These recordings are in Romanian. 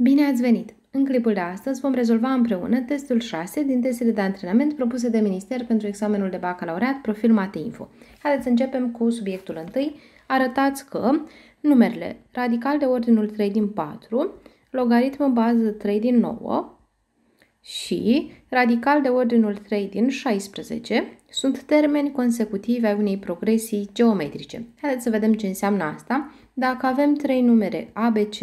Bine ați venit! În clipul de astăzi vom rezolva împreună testul 6 din testele de antrenament propuse de Minister pentru examenul de bacalaureat Profil MateInfo. Haideți să începem cu subiectul 1. Arătați că numerele radical de ordinul 3 din 4, logaritm în bază 3 din 9 și radical de ordinul 3 din 16 sunt termeni consecutivi ai unei progresii geometrice. Haideți să vedem ce înseamnă asta. Dacă avem trei numere ABC,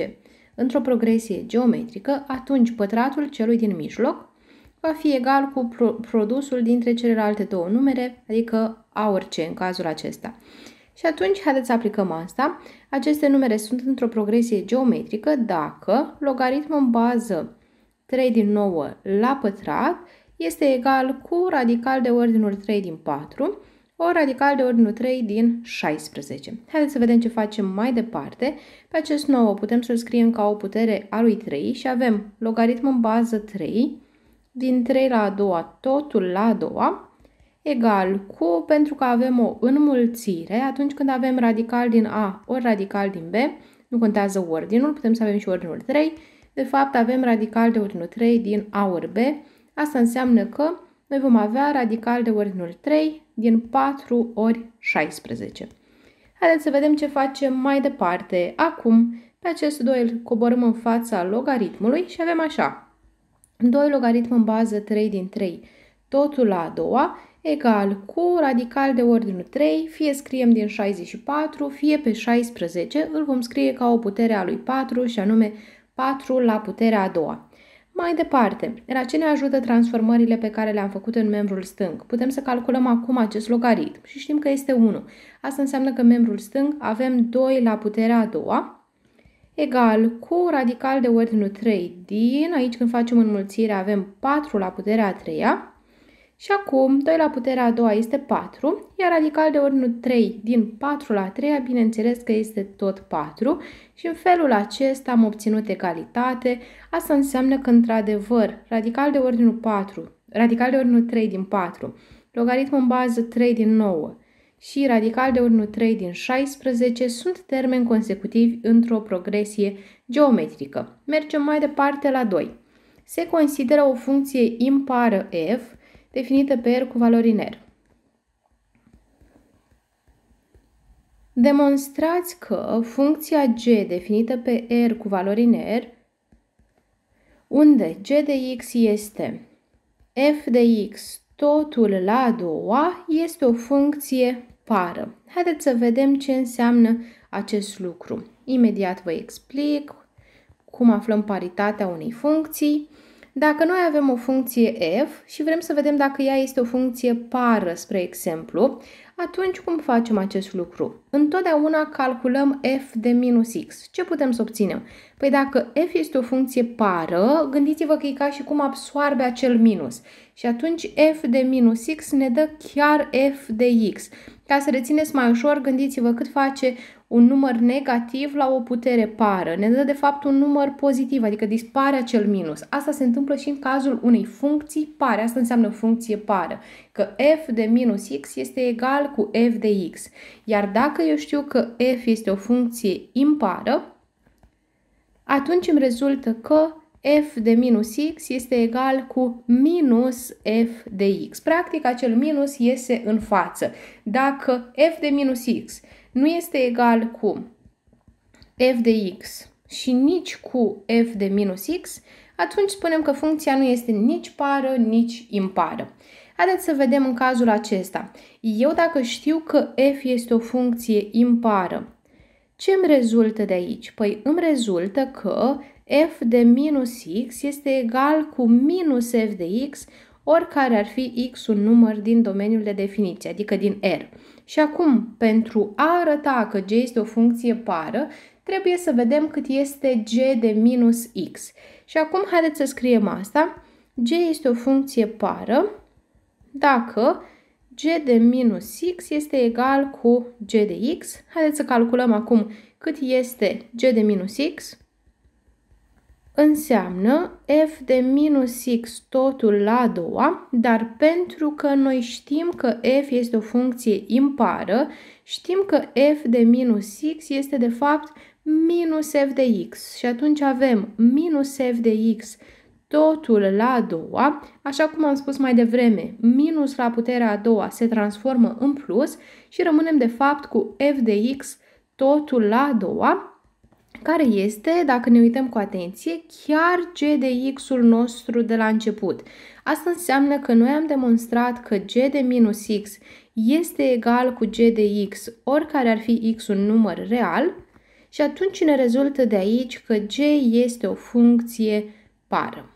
într-o progresie geometrică, atunci pătratul celui din mijloc va fi egal cu pro produsul dintre celelalte două numere, adică a orice în cazul acesta. Și atunci, haideți să aplicăm asta. Aceste numere sunt într-o progresie geometrică dacă logaritmul în bază 3 din 9 la pătrat este egal cu radical de ordinul 3 din 4, o radical de ordinul 3 din 16. Haideți să vedem ce facem mai departe. Pe acest 9 putem să-l scriem ca o putere a lui 3 și avem logaritm în bază 3 din 3 la a doua, totul la a doua, egal cu, pentru că avem o înmulțire, atunci când avem radical din A ori radical din B, nu contează ordinul, putem să avem și ordinul 3, de fapt avem radical de ordinul 3 din A ori B, asta înseamnă că noi vom avea radical de ordinul 3 din 4 ori 16. Haideți să vedem ce facem mai departe. Acum, pe acest 2 îl coborâm în fața logaritmului și avem așa. 2 logaritm în bază 3 din 3, totul la a doua, egal cu radical de ordinul 3, fie scriem din 64, fie pe 16, îl vom scrie ca o putere a lui 4 și anume 4 la puterea a doua. Mai departe, la ce ne ajută transformările pe care le-am făcut în membrul stâng? Putem să calculăm acum acest logaritm și știm că este 1. Asta înseamnă că membrul stâng avem 2 la puterea a doua egal cu radical de ordinul 3 din, aici când facem înmulțire avem 4 la puterea a treia și acum 2 la puterea a doua este 4, iar radical de ordinul 3 din 4 la 3, bineînțeles că este tot 4 și în felul acesta am obținut egalitate. Asta înseamnă că, într-adevăr, radical de ordinul 4, radical de ordinul 3 din 4, logaritmul în bază 3 din 9 și radical de ordinul 3 din 16 sunt termeni consecutivi într-o progresie geometrică. Mergem mai departe la 2. Se consideră o funcție impară f definită pe R cu valori R. Demonstrați că funcția g definită pe R cu valori R, unde g de x este f de x totul la a doua, este o funcție pară. Haideți să vedem ce înseamnă acest lucru. Imediat vă explic cum aflăm paritatea unei funcții dacă noi avem o funcție f și vrem să vedem dacă ea este o funcție pară, spre exemplu, atunci cum facem acest lucru? Întotdeauna calculăm f de minus x. Ce putem să obținem? Păi dacă f este o funcție pară, gândiți-vă că e ca și cum absoarbe acel minus. Și atunci f de minus x ne dă chiar f de x. Ca să rețineți mai ușor, gândiți-vă cât face un număr negativ la o putere pară. Ne dă, de fapt, un număr pozitiv, adică dispare acel minus. Asta se întâmplă și în cazul unei funcții pare. Asta înseamnă funcție pară. Că f de minus x este egal cu f de x. Iar dacă eu știu că f este o funcție impară, atunci îmi rezultă că f de minus x este egal cu minus f de x. Practic, acel minus iese în față. Dacă f de minus x nu este egal cu f de x și nici cu f de minus x, atunci spunem că funcția nu este nici pară, nici impară. Haideți să vedem în cazul acesta. Eu dacă știu că f este o funcție impară, ce îmi rezultă de aici? Păi îmi rezultă că f de minus x este egal cu minus f de x, oricare ar fi x un număr din domeniul de definiție, adică din R. Și acum, pentru a arăta că g este o funcție pară, trebuie să vedem cât este G de minus X. Și acum haideți să scriem asta. G este o funcție pară dacă G de minus X este egal cu G de X. Haideți să calculăm acum cât este G de minus X înseamnă f de minus x totul la a doua, dar pentru că noi știm că f este o funcție impară, știm că f de minus x este de fapt minus f de x și atunci avem minus f de x totul la a doua, așa cum am spus mai devreme, minus la puterea a doua se transformă în plus și rămânem de fapt cu f de x totul la a doua, care este, dacă ne uităm cu atenție, chiar g de x-ul nostru de la început. Asta înseamnă că noi am demonstrat că g de minus x este egal cu g de x, oricare ar fi x un număr real, și atunci ne rezultă de aici că g este o funcție pară.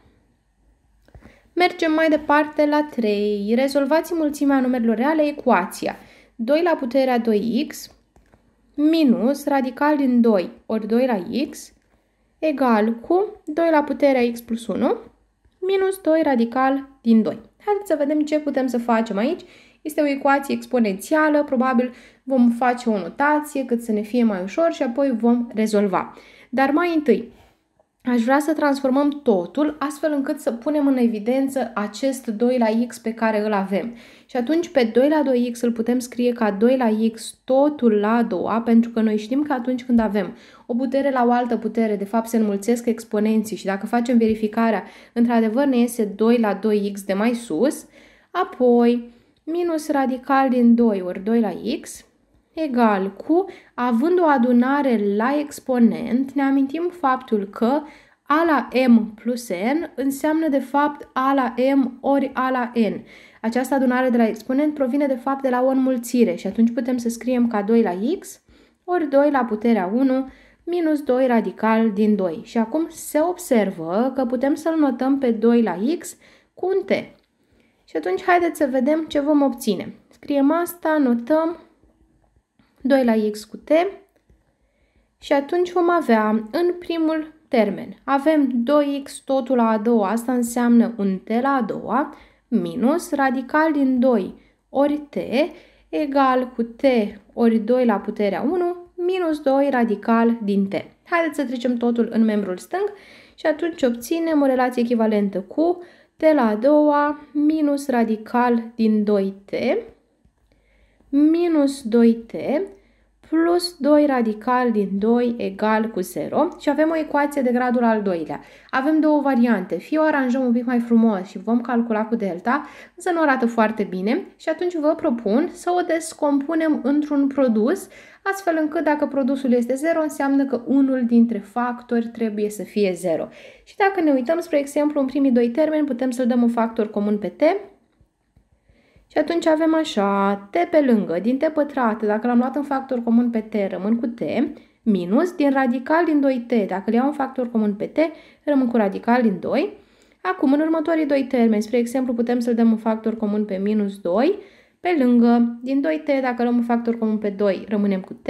Mergem mai departe la 3. Rezolvați mulțimea numerelor reale ecuația 2 la puterea 2x minus radical din 2 ori 2 la x egal cu 2 la puterea x plus 1 minus 2 radical din 2. Haideți să vedem ce putem să facem aici. Este o ecuație exponențială, probabil vom face o notație cât să ne fie mai ușor și apoi vom rezolva. Dar mai întâi, aș vrea să transformăm totul astfel încât să punem în evidență acest 2 la x pe care îl avem. Și atunci pe 2 la 2x îl putem scrie ca 2 la x totul la a doua, pentru că noi știm că atunci când avem o putere la o altă putere, de fapt se înmulțesc exponenții și dacă facem verificarea, într-adevăr ne iese 2 la 2x de mai sus, apoi minus radical din 2 ori 2 la x egal cu, având o adunare la exponent, ne amintim faptul că a la m plus n înseamnă de fapt a la m ori a la n. Această adunare de la exponent provine de fapt de la o înmulțire și atunci putem să scriem ca 2 la x ori 2 la puterea 1 minus 2 radical din 2. Și acum se observă că putem să-l notăm pe 2 la x cu un t. Și atunci haideți să vedem ce vom obține. Scriem asta, notăm 2 la x cu t și atunci vom avea în primul termen, avem 2x totul la a doua, asta înseamnă un t la a doua, minus radical din 2 ori t egal cu t ori 2 la puterea 1 minus 2 radical din t. Haideți să trecem totul în membrul stâng și atunci obținem o relație echivalentă cu t la a doua minus radical din 2t minus 2t plus 2 radical din 2 egal cu 0 și avem o ecuație de gradul al doilea. Avem două variante, fie o aranjăm un pic mai frumos și vom calcula cu delta, însă nu arată foarte bine și atunci vă propun să o descompunem într-un produs, astfel încât dacă produsul este 0, înseamnă că unul dintre factori trebuie să fie 0. Și dacă ne uităm, spre exemplu, în primii doi termeni, putem să-l dăm un factor comun pe t, și atunci avem așa, t pe lângă, din t pătrat, dacă l-am luat în factor comun pe t, rămân cu t, minus, din radical din 2t, dacă le iau un factor comun pe t, rămân cu radical din 2. Acum, în următorii doi termeni, spre exemplu, putem să-l dăm un factor comun pe minus 2, pe lângă, din 2t, dacă luăm un factor comun pe 2, rămânem cu t,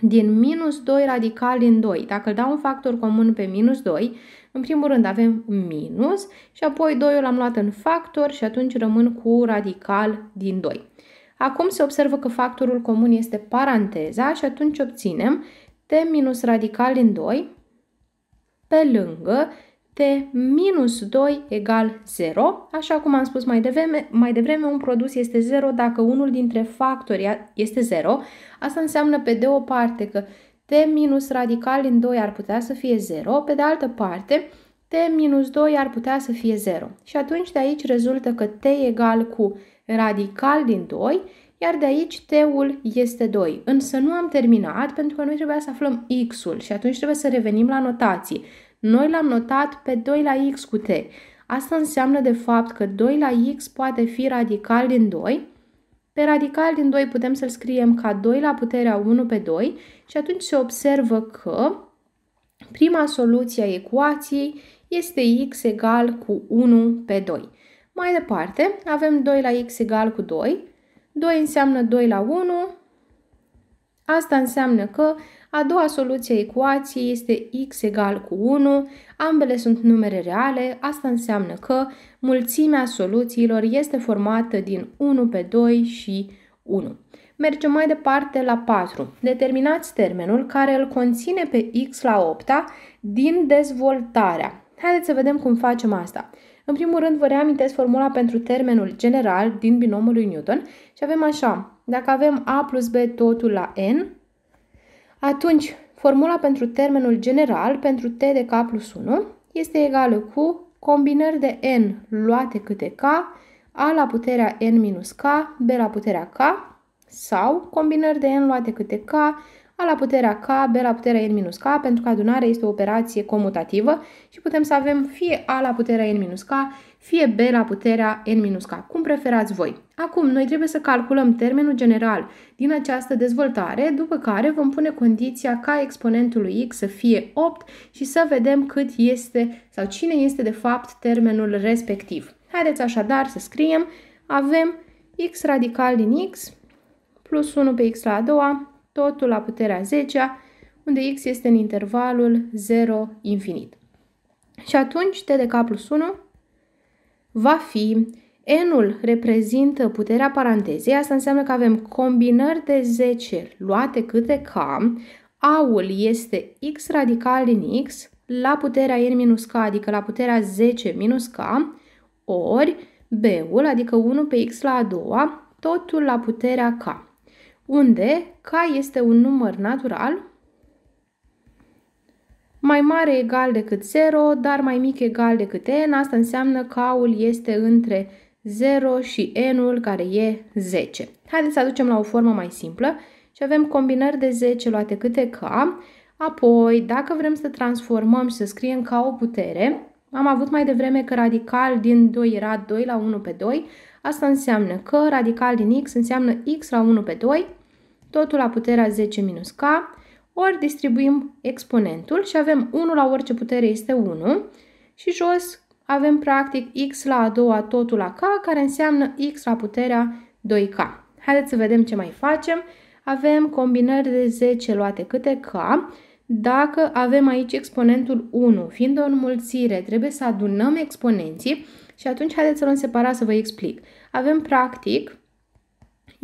din minus 2 radical din 2. Dacă îl dau un factor comun pe minus 2, în primul rând avem minus și apoi 2-ul l-am luat în factor și atunci rămân cu radical din 2. Acum se observă că factorul comun este paranteza și atunci obținem t minus radical din 2 pe lângă T minus 2 egal 0. Așa cum am spus mai devreme, mai devreme, un produs este 0 dacă unul dintre factori este 0. Asta înseamnă pe de o parte că t minus radical din 2 ar putea să fie 0, pe de altă parte t minus 2 ar putea să fie 0. Și atunci de aici rezultă că t egal cu radical din 2, iar de aici t-ul este 2. Însă nu am terminat pentru că noi trebuia să aflăm x-ul și atunci trebuie să revenim la notații. Noi l-am notat pe 2 la x cu t. Asta înseamnă de fapt că 2 la x poate fi radical din 2. Pe radical din 2 putem să-l scriem ca 2 la puterea 1 pe 2 și atunci se observă că prima soluție a ecuației este x egal cu 1 pe 2. Mai departe, avem 2 la x egal cu 2. 2 înseamnă 2 la 1. Asta înseamnă că a doua soluție a ecuației este x egal cu 1, ambele sunt numere reale, asta înseamnă că mulțimea soluțiilor este formată din 1 pe 2 și 1. Mergem mai departe la 4. Determinați termenul care îl conține pe x la 8 din dezvoltarea. Haideți să vedem cum facem asta. În primul rând vă reamintesc formula pentru termenul general din binomul lui Newton și avem așa. Dacă avem a plus b totul la n, atunci, formula pentru termenul general pentru T de K plus 1 este egală cu combinări de N luate câte K, A la puterea N minus K, B la puterea K, sau combinări de N luate câte K, a la puterea K, B la puterea N minus K, pentru că adunarea este o operație comutativă și putem să avem fie A la puterea N minus K, fie B la puterea N minus K, cum preferați voi. Acum, noi trebuie să calculăm termenul general din această dezvoltare, după care vom pune condiția ca exponentului x să fie 8 și să vedem cât este sau cine este de fapt termenul respectiv. Haideți așadar să scriem, avem x radical din x plus 1 pe x la a doua totul la puterea 10 unde x este în intervalul 0 infinit. Și atunci t de k plus 1 va fi n-ul reprezintă puterea parantezei, asta înseamnă că avem combinări de 10 luate câte k, a-ul este x radical din x la puterea n minus k, adică la puterea 10 minus k, ori b-ul, adică 1 pe x la a doua, totul la puterea k unde k este un număr natural mai mare egal decât 0, dar mai mic egal decât n, asta înseamnă că k-ul este între 0 și n-ul care e 10. Haideți să aducem la o formă mai simplă și avem combinări de 10 luate câte k, apoi dacă vrem să transformăm și să scriem ca o putere, am avut mai devreme că radical din 2 era 2 la 1 pe 2, Asta înseamnă că radical din x înseamnă x la 1 pe 2, totul la puterea 10 minus k, ori distribuim exponentul și avem 1 la orice putere este 1 și jos avem practic x la a doua totul la k, care înseamnă x la puterea 2k. Haideți să vedem ce mai facem. Avem combinări de 10 luate câte k. Dacă avem aici exponentul 1, fiind o înmulțire, trebuie să adunăm exponenții și atunci haideți să luăm separat să vă explic avem practic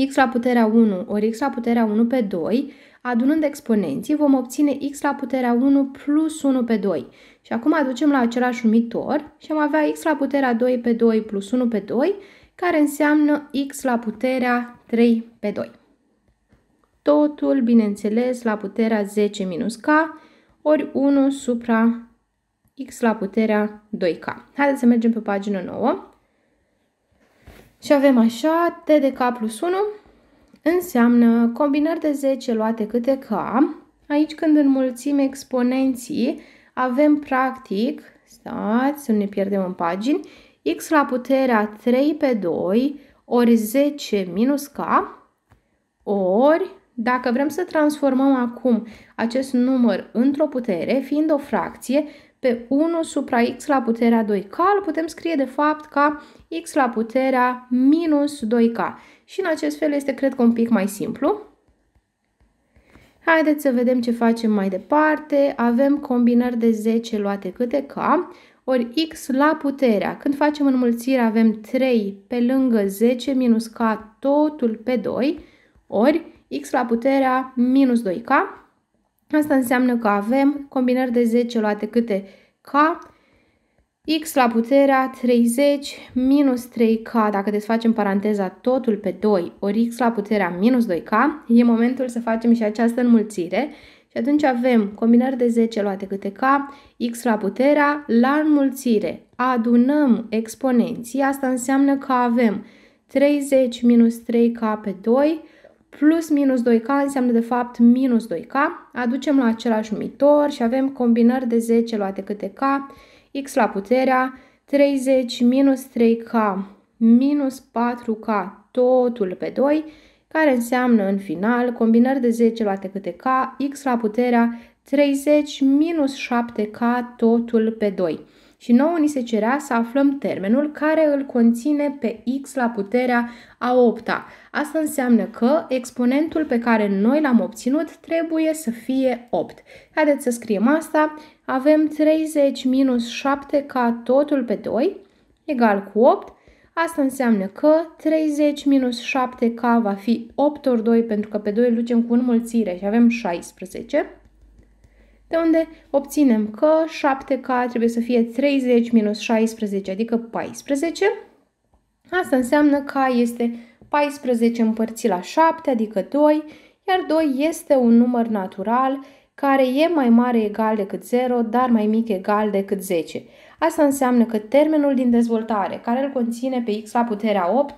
x la puterea 1 ori x la puterea 1 pe 2, adunând exponenții vom obține x la puterea 1 plus 1 pe 2. Și acum aducem la același numitor și am avea x la puterea 2 pe 2 plus 1 pe 2, care înseamnă x la puterea 3 pe 2. Totul, bineînțeles, la puterea 10 minus k ori 1 supra x la puterea 2k. Haideți să mergem pe pagina 9. Și avem așa, T de K plus 1 înseamnă combinări de 10 luate câte K. Aici când înmulțim exponenții, avem practic, stați să ne pierdem în pagini, x la puterea 3 pe 2 ori 10 minus K ori, dacă vrem să transformăm acum acest număr într-o putere, fiind o fracție, pe 1 supra x la puterea 2k, îl putem scrie de fapt ca x la puterea minus 2k. Și în acest fel este, cred că, un pic mai simplu. Haideți să vedem ce facem mai departe. Avem combinări de 10 luate câte k, ori x la puterea. Când facem înmulțire avem 3 pe lângă 10 minus k totul pe 2, ori x la puterea minus 2k. Asta înseamnă că avem combinări de 10 luate câte k x la puterea 30 minus 3k, dacă desfacem paranteza totul pe 2, ori x la puterea minus 2k, e momentul să facem și această înmulțire și atunci avem combinări de 10 luate câte k, x la puterea, la înmulțire adunăm exponenții, asta înseamnă că avem 30 minus 3k pe 2 plus minus 2k înseamnă de fapt minus 2k, aducem la același numitor și avem combinări de 10 luate câte k, x la puterea 30 minus 3k minus 4k totul pe 2, care înseamnă în final combinări de 10 luate câte k, x la puterea 30 minus 7k totul pe 2 și nouă ni se cerea să aflăm termenul care îl conține pe x la puterea a 8 -a. Asta înseamnă că exponentul pe care noi l-am obținut trebuie să fie 8. Haideți să scriem asta. Avem 30 minus 7 ca totul pe 2 egal cu 8. Asta înseamnă că 30 minus 7k va fi 8 ori 2 pentru că pe 2 lucem cu înmulțire și avem 16 de unde obținem că 7K trebuie să fie 30 minus 16, adică 14. Asta înseamnă că este 14 împărțit la 7, adică 2, iar 2 este un număr natural care e mai mare egal decât 0, dar mai mic egal decât 10. Asta înseamnă că termenul din dezvoltare, care îl conține pe x la puterea 8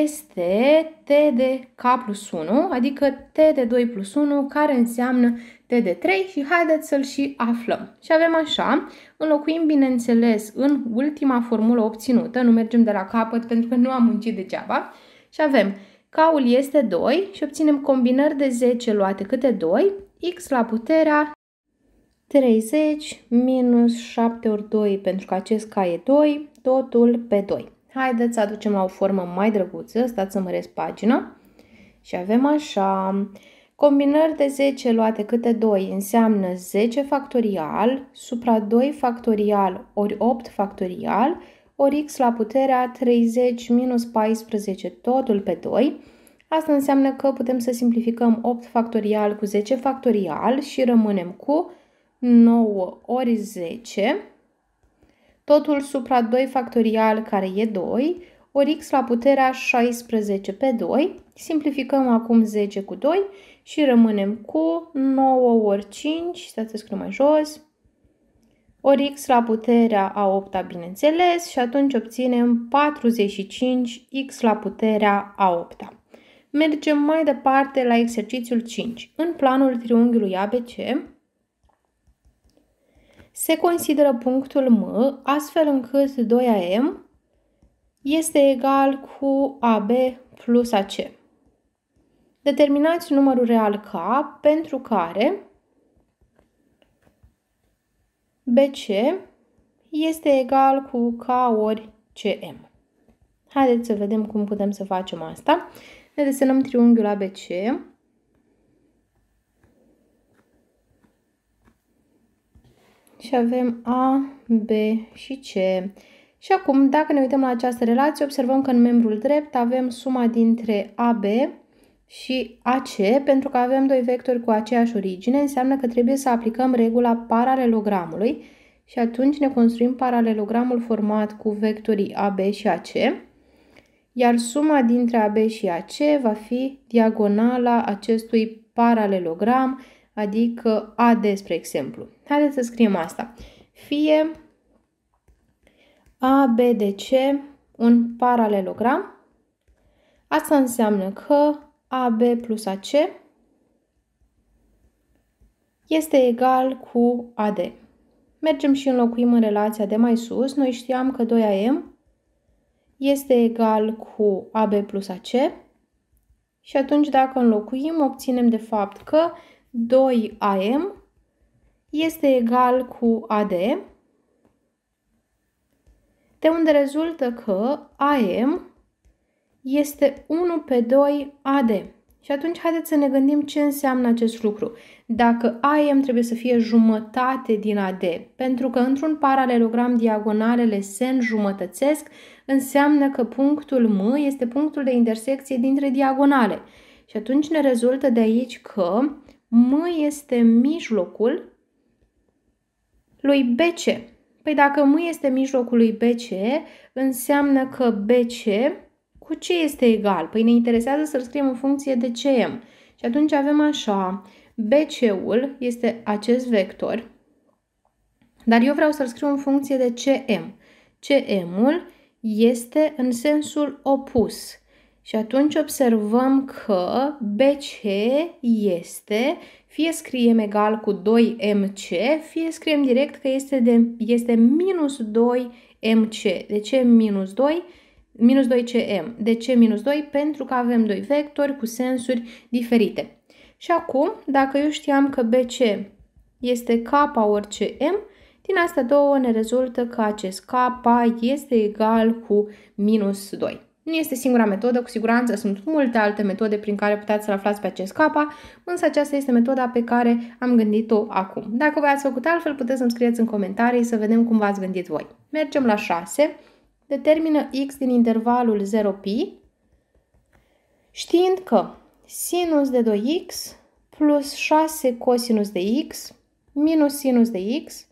este t de k plus 1, adică t de 2 plus 1, care înseamnă DD3 și haideți să-l și aflăm. Și avem așa, înlocuim bineînțeles în ultima formulă obținută, nu mergem de la capăt pentru că nu am muncit degeaba, și avem K-ul este 2 și obținem combinări de 10 luate câte 2, x la puterea 30 minus 7 ori 2 pentru că acest K e 2, totul pe 2. Haideți să aducem la o formă mai drăguță, stați să măresc pagina. Și avem așa, Combinări de 10 luate câte 2 înseamnă 10 factorial supra 2 factorial ori 8 factorial ori x la puterea 30 minus 14 totul pe 2. Asta înseamnă că putem să simplificăm 8 factorial cu 10 factorial și rămânem cu 9 ori 10, totul supra 2 factorial care e 2, ori x la puterea 16 pe 2. Simplificăm acum 10 cu 2 și rămânem cu 9 ori 5, stați să scriu mai jos, ori x la puterea a 8-a, bineînțeles, și atunci obținem 45x la puterea a 8-a. Mergem mai departe la exercițiul 5. În planul triunghiului ABC se consideră punctul M astfel încât 2AM este egal cu AB plus AC determinați numărul real K pentru care BC este egal cu K ori CM. Haideți să vedem cum putem să facem asta. Ne desenăm triunghiul ABC. Și avem A, B și C. Și acum, dacă ne uităm la această relație, observăm că în membrul drept avem suma dintre AB și AC, pentru că avem doi vectori cu aceeași origine, înseamnă că trebuie să aplicăm regula paralelogramului și atunci ne construim paralelogramul format cu vectorii AB și AC, iar suma dintre AB și AC va fi diagonala acestui paralelogram, adică AD, spre exemplu. Haideți să scriem asta. Fie ABDC un paralelogram, asta înseamnă că AB plus AC este egal cu AD. Mergem și înlocuim în relația de mai sus. Noi știam că 2AM este egal cu AB plus AC. Și atunci dacă înlocuim, obținem de fapt că 2AM este egal cu AD, de unde rezultă că AM este 1 pe 2 AD. Și atunci haideți să ne gândim ce înseamnă acest lucru. Dacă AM trebuie să fie jumătate din AD, pentru că într-un paralelogram diagonalele se înjumătățesc, înseamnă că punctul M este punctul de intersecție dintre diagonale. Și atunci ne rezultă de aici că M este mijlocul lui BC. Păi dacă M este mijlocul lui BC, înseamnă că BC cu ce este egal? Păi ne interesează să-l scriem în funcție de CM. Și atunci avem așa, BC-ul este acest vector, dar eu vreau să-l scriu în funcție de CM. CM-ul este în sensul opus. Și atunci observăm că BC este, fie scriem egal cu 2MC, fie scriem direct că este, de, este minus 2MC. De ce minus 2? minus 2cm. De ce minus 2? Pentru că avem doi vectori cu sensuri diferite. Și acum, dacă eu știam că BC este K ori CM, din astea două ne rezultă că acest K este egal cu minus 2. Nu este singura metodă, cu siguranță sunt multe alte metode prin care puteți să-l aflați pe acest k, însă aceasta este metoda pe care am gândit-o acum. Dacă v-ați făcut altfel, puteți să-mi scrieți în comentarii să vedem cum v-ați gândit voi. Mergem la 6 determină x din intervalul 0pi, știind că sinus de 2x plus 6 cosinus de x minus sinus de x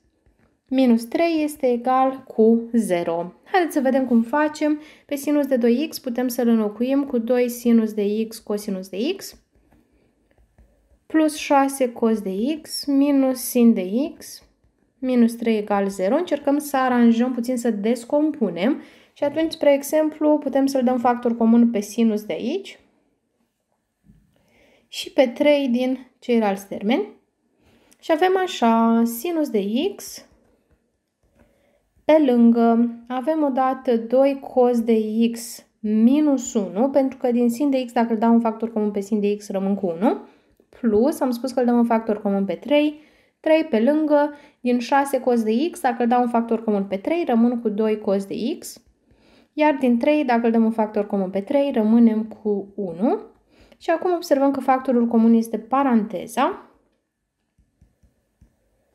minus 3 este egal cu 0. Haideți să vedem cum facem. Pe sinus de 2x putem să-l înlocuim cu 2 sinus de x cosinus de x plus 6 cos de x minus sin de x minus 3 egal 0, încercăm să aranjăm puțin, să descompunem și atunci, spre exemplu, putem să-l dăm factor comun pe sinus de aici și pe 3 din ceilalți termeni. Și avem așa, sinus de x pe lângă, avem odată 2 cos de x minus 1, pentru că din sin de x, dacă îl dau un factor comun pe sin de x, rămân cu 1, plus, am spus că îl dăm un factor comun pe 3, 3 pe lângă, din 6 cos de x, dacă îl dau un factor comun pe 3, rămân cu 2 cos de x. Iar din 3, dacă îl dăm un factor comun pe 3, rămânem cu 1. Și acum observăm că factorul comun este paranteza.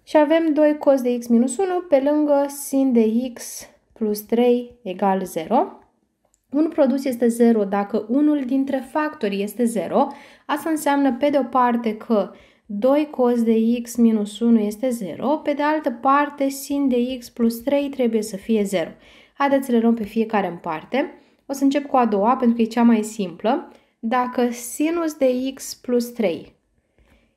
Și avem 2 cos de x minus 1 pe lângă sin de x plus 3 egal 0. Un produs este 0 dacă unul dintre factori este 0. Asta înseamnă pe de o parte că 2 cos de x minus 1 este 0, pe de altă parte sin de x plus 3 trebuie să fie 0. Haideți să le luăm pe fiecare în parte. O să încep cu a doua pentru că e cea mai simplă. Dacă sinus de x plus 3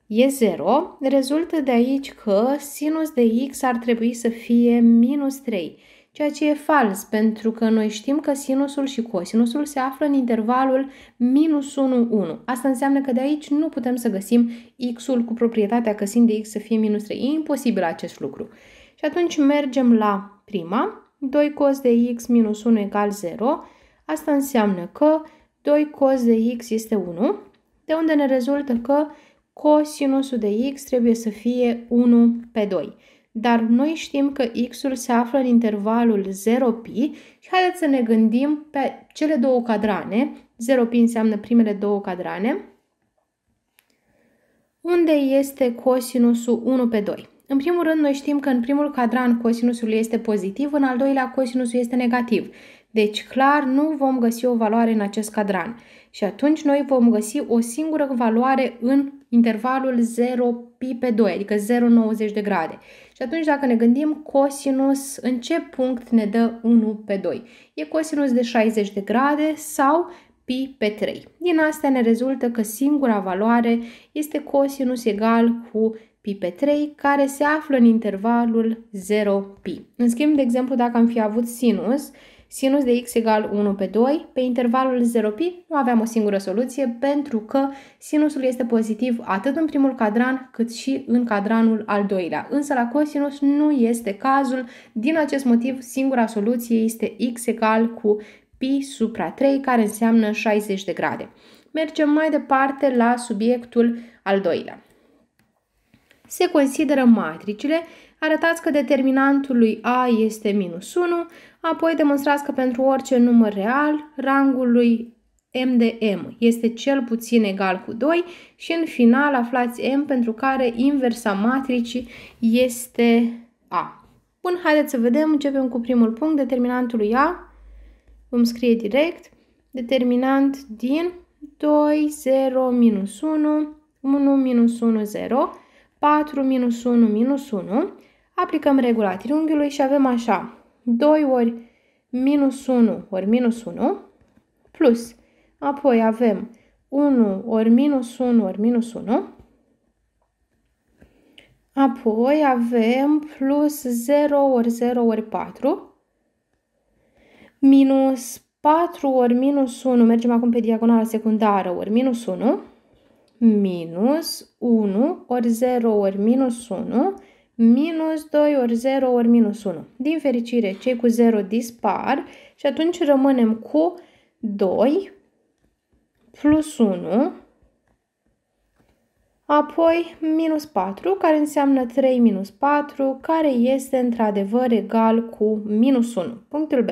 e 0, rezultă de aici că sinus de x ar trebui să fie minus 3 ceea ce e fals, pentru că noi știm că sinusul și cosinusul se află în intervalul minus 1, 1. Asta înseamnă că de aici nu putem să găsim x-ul cu proprietatea că sin de x să fie minus 3. E imposibil acest lucru. Și atunci mergem la prima, 2 cos de x minus 1 egal 0. Asta înseamnă că 2 cos de x este 1, de unde ne rezultă că cosinusul de x trebuie să fie 1 pe 2 dar noi știm că x-ul se află în intervalul 0π și haideți să ne gândim pe cele două cadrane, 0π înseamnă primele două cadrane, unde este cosinusul 1 pe 2. În primul rând, noi știm că în primul cadran cosinusul este pozitiv, în al doilea cosinusul este negativ. Deci, clar, nu vom găsi o valoare în acest cadran. Și atunci noi vom găsi o singură valoare în intervalul 0 pi pe 2, adică 0,90 de grade. Și atunci dacă ne gândim cosinus, în ce punct ne dă 1 pe 2? E cosinus de 60 de grade sau pi pe 3. Din asta ne rezultă că singura valoare este cosinus egal cu pi pe 3, care se află în intervalul 0 pi. În schimb, de exemplu, dacă am fi avut sinus, Sinus de x egal 1 pe 2, pe intervalul 0 pi nu aveam o singură soluție pentru că sinusul este pozitiv atât în primul cadran cât și în cadranul al doilea. Însă la cosinus nu este cazul, din acest motiv singura soluție este x egal cu pi supra 3 care înseamnă 60 de grade. Mergem mai departe la subiectul al doilea. Se consideră matricile Arătați că determinantul lui A este minus 1, Apoi demonstrați că pentru orice număr real, rangul lui M de M este cel puțin egal cu 2 și în final aflați M pentru care inversa matricii este A. Bun, haideți să vedem. Începem cu primul punct, determinantul lui A. Vom scrie direct. Determinant din 2, 0, minus 1, 1, minus 1, 0, 4, minus 1, minus 1. Aplicăm regula triunghiului și avem așa. 2 ori minus 1 ori minus 1 plus. Apoi avem 1 ori minus 1 ori minus 1. Apoi avem plus 0 ori 0 ori 4 minus 4 ori minus 1, mergem acum pe diagonala secundară, ori minus 1, minus 1 ori 0 ori minus 1 minus 2 ori 0 ori minus 1. Din fericire, cei cu 0 dispar și atunci rămânem cu 2 plus 1, apoi minus 4, care înseamnă 3 minus 4, care este într-adevăr egal cu minus 1. Punctul B.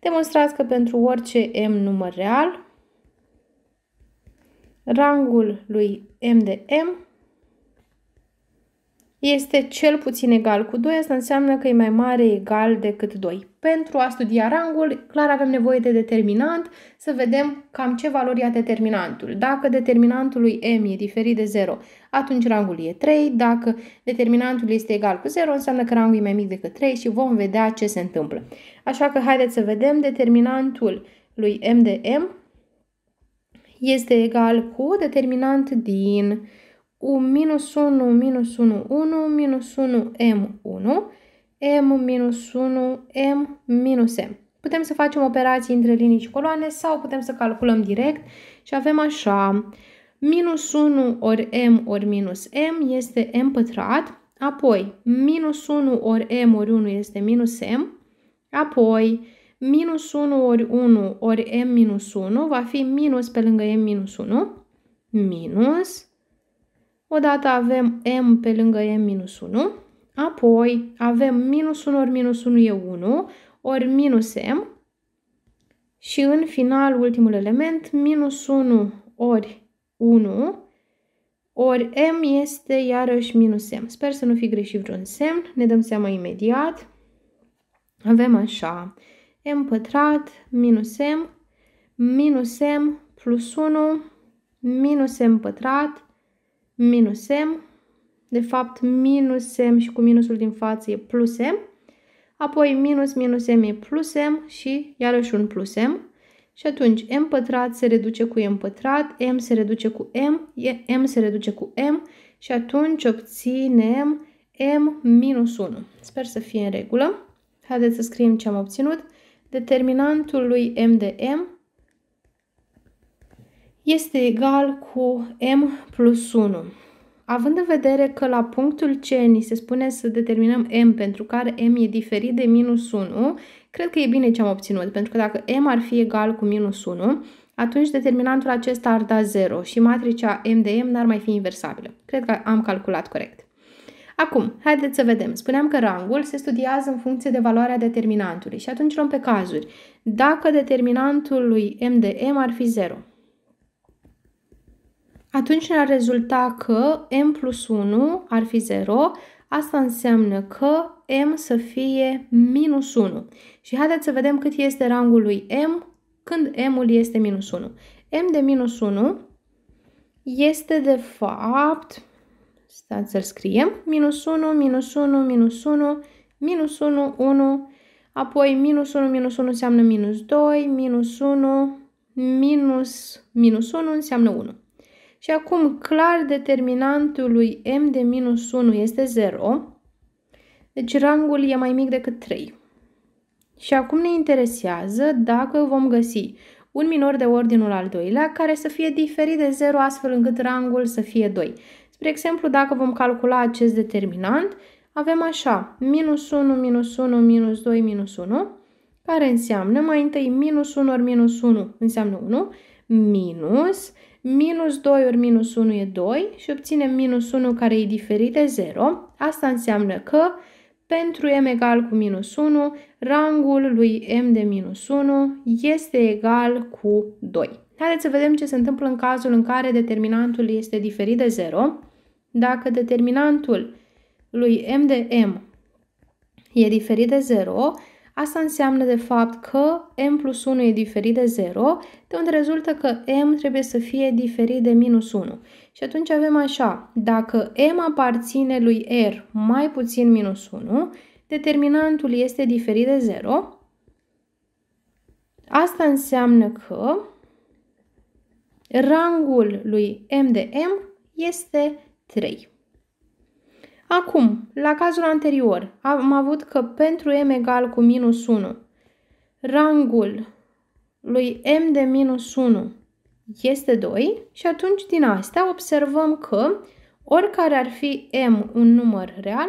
Demonstrați că pentru orice M număr real, rangul lui M de M este cel puțin egal cu 2, asta înseamnă că e mai mare egal decât 2. Pentru a studia rangul, clar avem nevoie de determinant, să vedem cam ce valori a determinantul. Dacă determinantul lui M e diferit de 0, atunci rangul e 3. Dacă determinantul este egal cu 0, înseamnă că rangul e mai mic decât 3 și vom vedea ce se întâmplă. Așa că haideți să vedem determinantul lui M de M este egal cu determinant din U minus 1, minus 1, 1, minus 1, M, 1, M, minus 1, M, minus M. Putem să facem operații între linii și coloane sau putem să calculăm direct și avem așa. Minus 1 ori M ori minus M este M pătrat, apoi minus 1 ori M ori 1 este minus M, apoi minus 1 ori 1 ori M minus 1 va fi minus pe lângă M minus 1, minus Odată avem m pe lângă m-1, minus apoi avem minus 1 ori minus 1 e 1, ori minus m și în final, ultimul element, minus 1 ori 1 ori m este iarăși minus m. Sper să nu fi greșit vreun semn, ne dăm seama imediat. Avem așa, m pătrat minus m minus m plus 1 minus m pătrat minus m, de fapt minus m și cu minusul din față e plus m, apoi minus minus m e plus m și iarăși un plus m. Și atunci m pătrat se reduce cu m pătrat, m se reduce cu m, m se reduce cu m și atunci obținem m minus 1. Sper să fie în regulă. Haideți să scriem ce am obținut. Determinantul lui m de m este egal cu m plus 1. Având în vedere că la punctul C ni se spune să determinăm m pentru care m e diferit de minus 1, cred că e bine ce am obținut, pentru că dacă m ar fi egal cu minus 1, atunci determinantul acesta ar da 0 și matricea m de m n-ar mai fi inversabilă. Cred că am calculat corect. Acum, haideți să vedem. Spuneam că rangul se studiază în funcție de valoarea determinantului și atunci luăm pe cazuri. Dacă determinantul lui m de m ar fi 0, atunci ne ar rezulta că m plus 1 ar fi 0, asta înseamnă că m să fie minus 1. Și haideți să vedem cât este rangul lui m când m-ul este minus 1. m de minus 1 este de fapt, stați să l scriem, minus 1, minus 1, minus 1, minus 1, 1, apoi minus 1, minus 1 înseamnă minus 2, minus 1, minus, minus 1 înseamnă 1. Și acum clar determinantul lui m de minus 1 este 0, deci rangul e mai mic decât 3. Și acum ne interesează dacă vom găsi un minor de ordinul al doilea care să fie diferit de 0 astfel încât rangul să fie 2. Spre exemplu, dacă vom calcula acest determinant, avem așa, minus 1, minus 1, minus 2, minus 1, care înseamnă mai întâi minus 1 ori minus 1 înseamnă 1, minus Minus 2 ori minus 1 e 2 și obținem minus 1 care e diferit de 0. Asta înseamnă că pentru m egal cu minus 1, rangul lui m de minus 1 este egal cu 2. Haideți să vedem ce se întâmplă în cazul în care determinantul este diferit de 0. Dacă determinantul lui m de m e diferit de 0, Asta înseamnă de fapt că m plus 1 e diferit de 0, de unde rezultă că m trebuie să fie diferit de minus 1. Și atunci avem așa, dacă m aparține lui r mai puțin minus 1, determinantul este diferit de 0. Asta înseamnă că rangul lui m de m este 3. Acum, la cazul anterior, am avut că pentru m egal cu minus 1, rangul lui m de minus 1 este 2 și atunci din asta observăm că oricare ar fi m un număr real,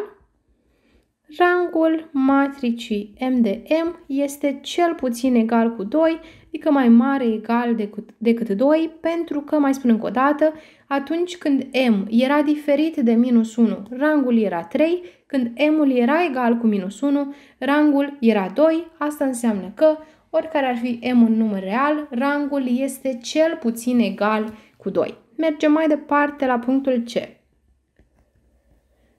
Rangul matricii M de M este cel puțin egal cu 2, adică mai mare egal decât, decât 2, pentru că, mai spun încă o dată, atunci când M era diferit de minus 1, rangul era 3, când M-ul era egal cu minus 1, rangul era 2, asta înseamnă că, oricare ar fi M un număr real, rangul este cel puțin egal cu 2. Mergem mai departe la punctul C.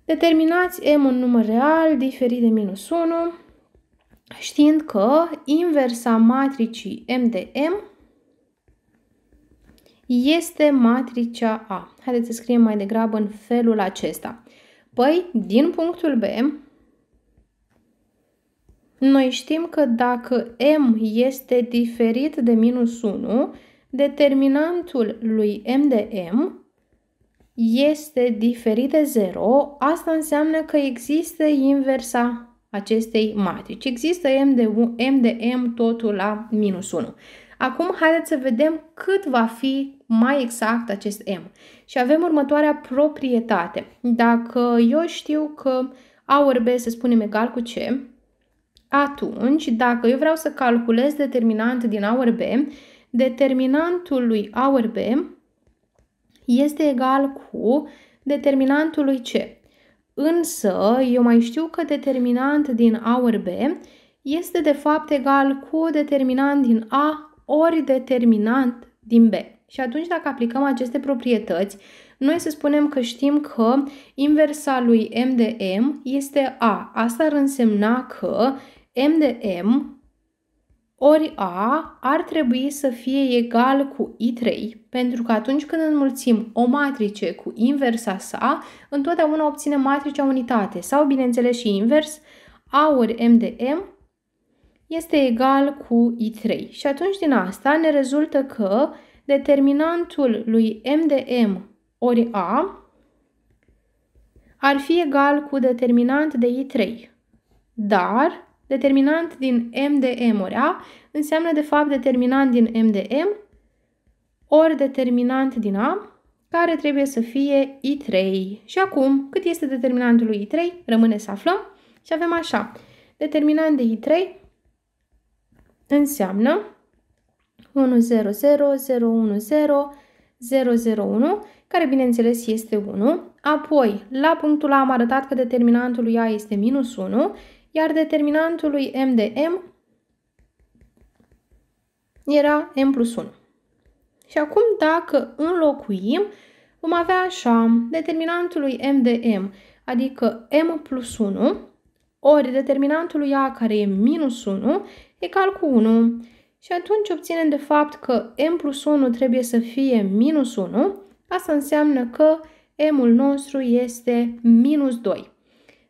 Determinați m un număr real diferit de minus 1, știind că inversa matricii m de m este matricea A. Haideți să scriem mai degrabă în felul acesta. Păi, din punctul B, noi știm că dacă m este diferit de minus 1, determinantul lui m de m este diferit de 0, asta înseamnă că există inversa acestei matrici. Există m de, U, m, de m totul la minus 1. Acum haideți să vedem cât va fi mai exact acest m. Și avem următoarea proprietate. Dacă eu știu că a ori b, să spunem, egal cu c, atunci, dacă eu vreau să calculez determinant din a ori b, determinantul lui a ori b este egal cu determinantul lui C. Însă, eu mai știu că determinant din A ori B este de fapt egal cu determinant din A ori determinant din B. Și atunci, dacă aplicăm aceste proprietăți, noi să spunem că știm că inversa lui M de M este A. Asta ar însemna că M de M ori A ar trebui să fie egal cu I3, pentru că atunci când înmulțim o matrice cu inversa sa, întotdeauna obținem matricea unitate, sau bineînțeles și invers, A ori M de M este egal cu I3. Și atunci din asta ne rezultă că determinantul lui M de M ori A ar fi egal cu determinant de I3. Dar Determinant din M de M ori A înseamnă de fapt determinant din M de M ori determinant din A, care trebuie să fie I3. Și acum, cât este determinantul lui I3? Rămâne să aflăm. Și avem așa. Determinant de I3 înseamnă 1, 0, 0, 0, 1, 0, 0, 0, 1, care bineînțeles este 1. Apoi, la punctul A am arătat că determinantul lui A este minus 1 iar determinantul lui M de M era M plus 1. Și acum dacă înlocuim, vom avea așa, determinantul lui M de M, adică M plus 1, ori determinantul lui A care e minus 1, egal cu 1. Și atunci obținem de fapt că M plus 1 trebuie să fie minus 1, asta înseamnă că M-ul nostru este minus 2.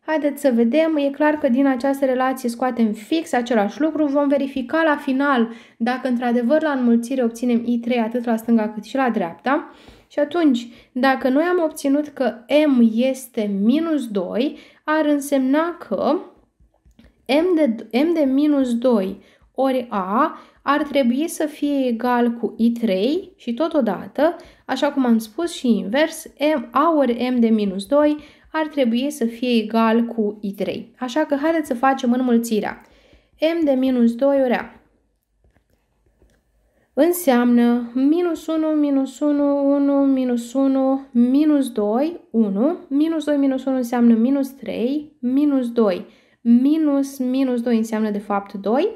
Haideți să vedem, e clar că din această relație scoatem fix același lucru, vom verifica la final dacă într-adevăr la înmulțire obținem I3 atât la stânga cât și la dreapta. Și atunci, dacă noi am obținut că M este minus 2, ar însemna că M de, M de minus 2 ori A ar trebui să fie egal cu I3 și totodată, așa cum am spus și invers, M, A ori M de minus 2 ar trebui să fie egal cu i3. Așa că haideți să facem înmulțirea. m de minus 2 ori A înseamnă minus 1, minus 1, 1, minus 1, minus 2, 1, minus 2, minus 1 înseamnă minus 3, minus 2, minus minus 2 înseamnă de fapt 2,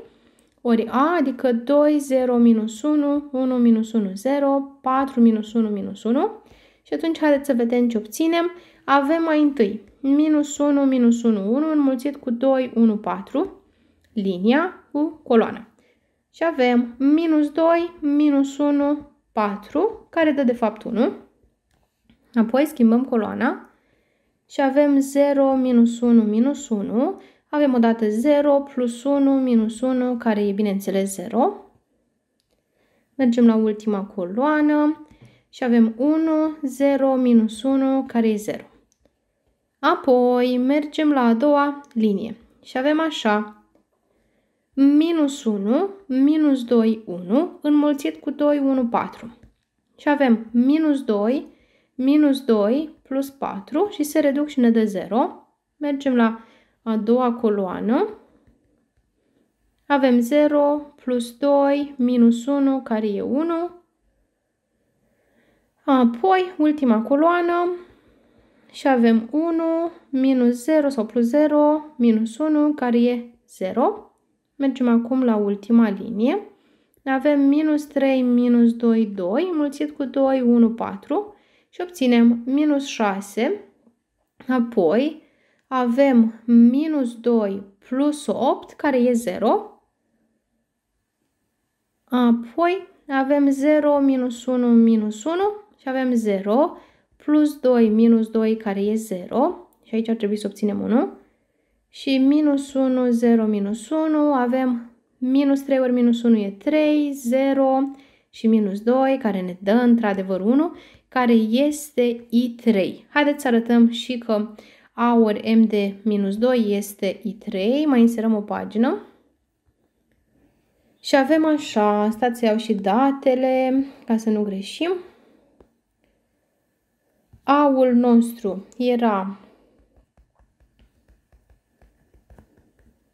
ori A, adică 2, 0, minus 1, 1, minus 1, 0, 4, minus 1, minus 1, și atunci haideți să vedem ce obținem. Avem mai întâi minus 1, minus 1, 1 înmulțit cu 2, 1, 4, linia cu coloană. Și avem minus 2, minus 1, 4, care dă de fapt 1. Apoi schimbăm coloana și avem 0, minus 1, minus 1. Avem odată 0, plus 1, minus 1, care e bineînțeles 0. Mergem la ultima coloană și avem 1, 0, minus 1, care e 0. Apoi mergem la a doua linie și avem așa. Minus 1, minus 2, 1, înmulțit cu 2, 1, 4. Și avem minus 2, minus 2, plus 4 și se reduc și ne dă 0. Mergem la a doua coloană. Avem 0, plus 2, minus 1, care e 1, Apoi, ultima coloană și avem 1, minus 0 sau plus 0, minus 1, care e 0. Mergem acum la ultima linie. Avem minus 3, minus 2, 2, mulțit cu 2, 1, 4 și obținem minus 6. Apoi avem minus 2 plus 8, care e 0. Apoi avem 0, minus 1, minus 1, și avem 0 plus 2 minus 2 care e 0 și aici ar trebui să obținem 1 și minus 1, 0, minus 1 avem minus 3 ori minus 1 e 3, 0 și minus 2 care ne dă într-adevăr 1 care este I3. Haideți să arătăm și că A ori M de minus 2 este I3. Mai inserăm o pagină. Și avem așa, stați să iau și datele ca să nu greșim aul nostru era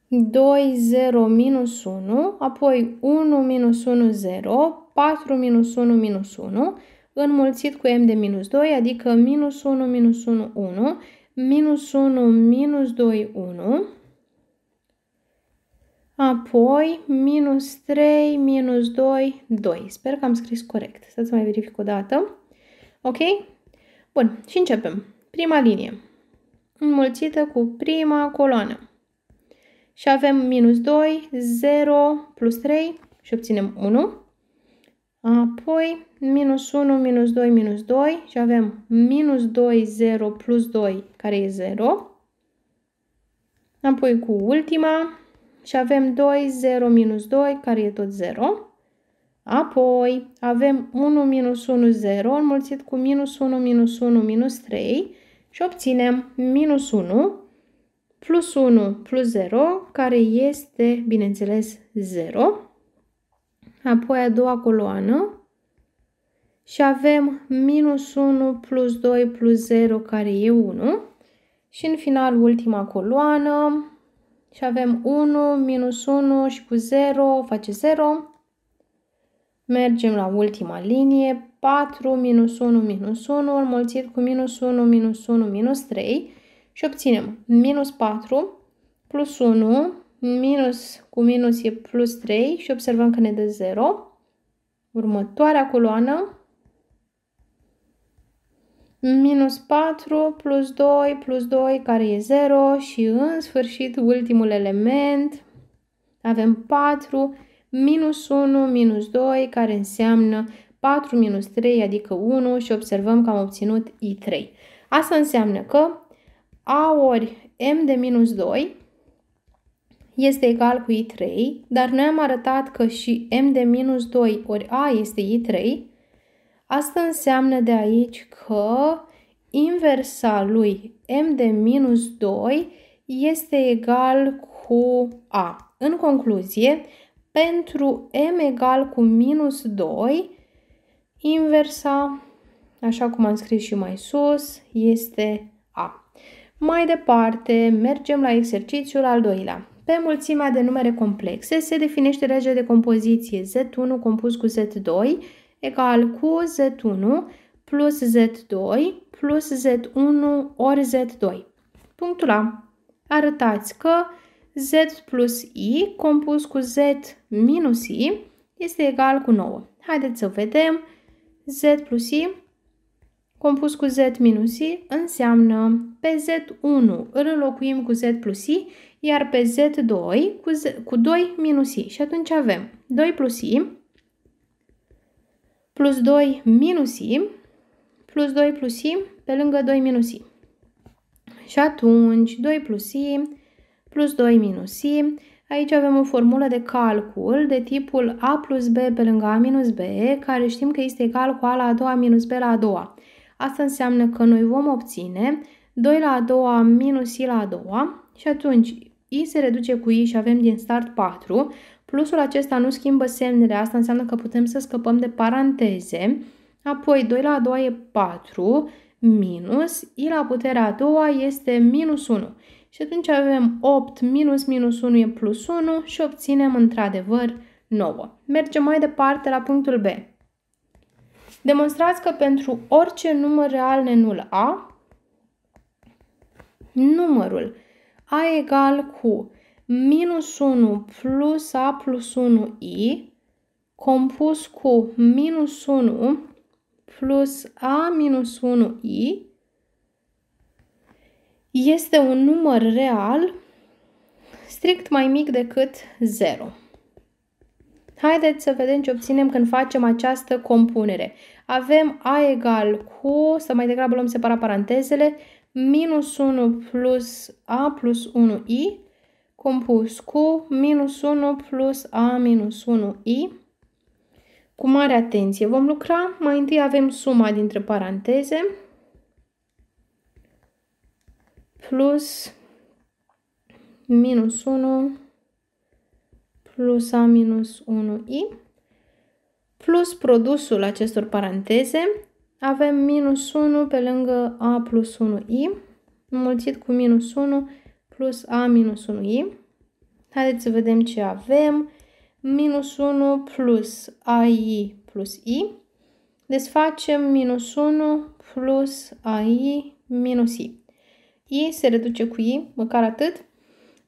2, 0, minus 1, apoi 1, minus 1, 0, 4, minus 1, minus 1, înmulțit cu m de minus 2, adică minus 1, minus 1, 1, minus 1, minus 2, 1, apoi minus 3, minus 2, 2. Sper că am scris corect. Să-ți mai verific o dată. Ok? Bun, și începem. Prima linie. Înmulțită cu prima coloană. Și avem minus 2, 0, plus 3 și obținem 1. Apoi, minus 1, minus 2, minus 2 și avem minus 2, 0, plus 2, care e 0. Apoi cu ultima și avem 2, 0, minus 2, care e tot 0. Apoi avem 1 minus 1, 0 înmulțit cu minus 1, minus 1, minus 3 și obținem minus 1 plus 1 plus 0 care este, bineînțeles, 0. Apoi a doua coloană și avem minus 1 plus 2 plus 0 care e 1 și în final ultima coloană și avem 1 minus 1 și cu 0 face 0 Mergem la ultima linie, 4 minus 1 minus 1 înmulțit cu minus 1 minus 1 minus 3 și obținem minus 4 plus 1 minus cu minus e plus 3 și observăm că ne dă 0. Următoarea coloană minus 4 plus 2 plus 2 care e 0 și în sfârșit ultimul element avem 4 minus minus 1, minus 2, care înseamnă 4 minus 3, adică 1 și observăm că am obținut I3. Asta înseamnă că A ori M de minus 2 este egal cu I3, dar noi am arătat că și M de minus 2 ori A este I3. Asta înseamnă de aici că inversa lui M de minus 2 este egal cu A. În concluzie, pentru m egal cu minus 2, inversa, așa cum am scris și mai sus, este a. Mai departe, mergem la exercițiul al doilea. Pe mulțimea de numere complexe se definește legea de compoziție Z1 compus cu Z2 egal cu Z1 plus Z2 plus Z1 ori Z2. Punctul A. Arătați că z plus i compus cu z minus i este egal cu 9. Haideți să vedem. z plus i compus cu z minus i înseamnă pe z1 îl înlocuim cu z plus i, iar pe z2 cu, z, cu 2 minus i. Și atunci avem 2 plus i plus 2 minus i plus 2 plus i pe lângă 2 minus i. Și atunci 2 plus i plus 2 minus i. Aici avem o formulă de calcul de tipul a plus b pe lângă a minus b, care știm că este egal cu a la a doua minus b la a doua. Asta înseamnă că noi vom obține 2 la a doua minus i la a doua și atunci i se reduce cu i și avem din start 4. Plusul acesta nu schimbă semnele, asta înseamnă că putem să scăpăm de paranteze. Apoi 2 la a doua e 4 minus i la puterea a doua este minus 1. Și atunci avem 8 minus minus 1 e plus 1 și obținem într-adevăr 9. Mergem mai departe la punctul B. Demonstrați că pentru orice număr real nenul A, numărul A egal cu minus 1 plus A plus 1 I compus cu minus 1 plus A minus 1 I este un număr real strict mai mic decât 0. Haideți să vedem ce obținem când facem această compunere. Avem a egal cu, să mai degrabă luăm separat parantezele, minus 1 plus a plus 1i compus cu minus 1 plus a minus 1i. Cu mare atenție vom lucra. Mai întâi avem suma dintre paranteze plus minus 1 plus A minus 1i plus produsul acestor paranteze avem minus 1 pe lângă A plus 1i înmulțit cu minus 1 plus A minus 1i. Haideți să vedem ce avem. Minus 1 plus AI plus I. Desfacem minus 1 plus AI minus I i se reduce cu i, măcar atât.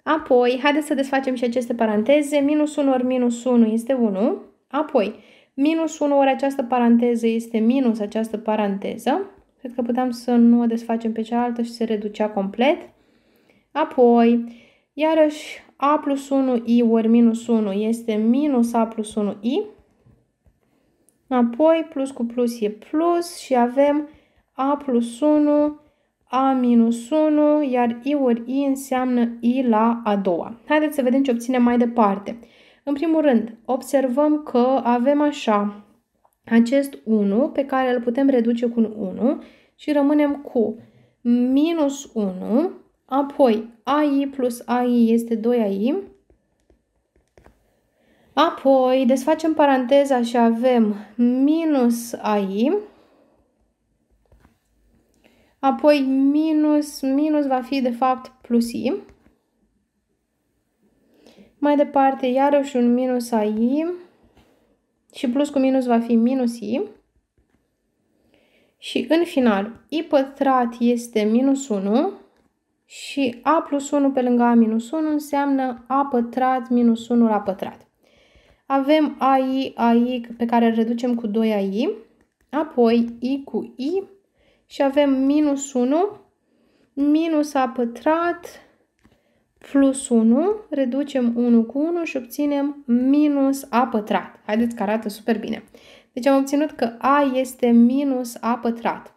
Apoi, haideți să desfacem și aceste paranteze. Minus 1 ori minus 1 este 1. Apoi, minus 1 ori această paranteză este minus această paranteză. Cred că puteam să nu o desfacem pe cealaltă și se reducea complet. Apoi, iarăși, a plus 1i ori minus 1 este minus a plus 1i. Apoi, plus cu plus e plus și avem a plus 1 a-1, minus iar I ori I înseamnă I la a doua. Haideți să vedem ce obținem mai departe. În primul rând, observăm că avem așa acest 1 pe care îl putem reduce cu un 1 și rămânem cu minus 1, apoi AI plus AI este 2AI, apoi desfacem paranteza și avem minus AI Apoi minus, minus va fi de fapt plus i. Mai departe, iarăși un minus a i și plus cu minus va fi minus i. Și în final, i pătrat este minus 1 și a plus 1 pe lângă a minus 1 înseamnă a pătrat minus 1 la pătrat. Avem ai, ai pe care îl reducem cu 2ai, apoi i cu i și avem minus 1, minus a pătrat, plus 1, reducem 1 cu 1 și obținem minus a pătrat. Haideți că arată super bine. Deci am obținut că a este minus a pătrat.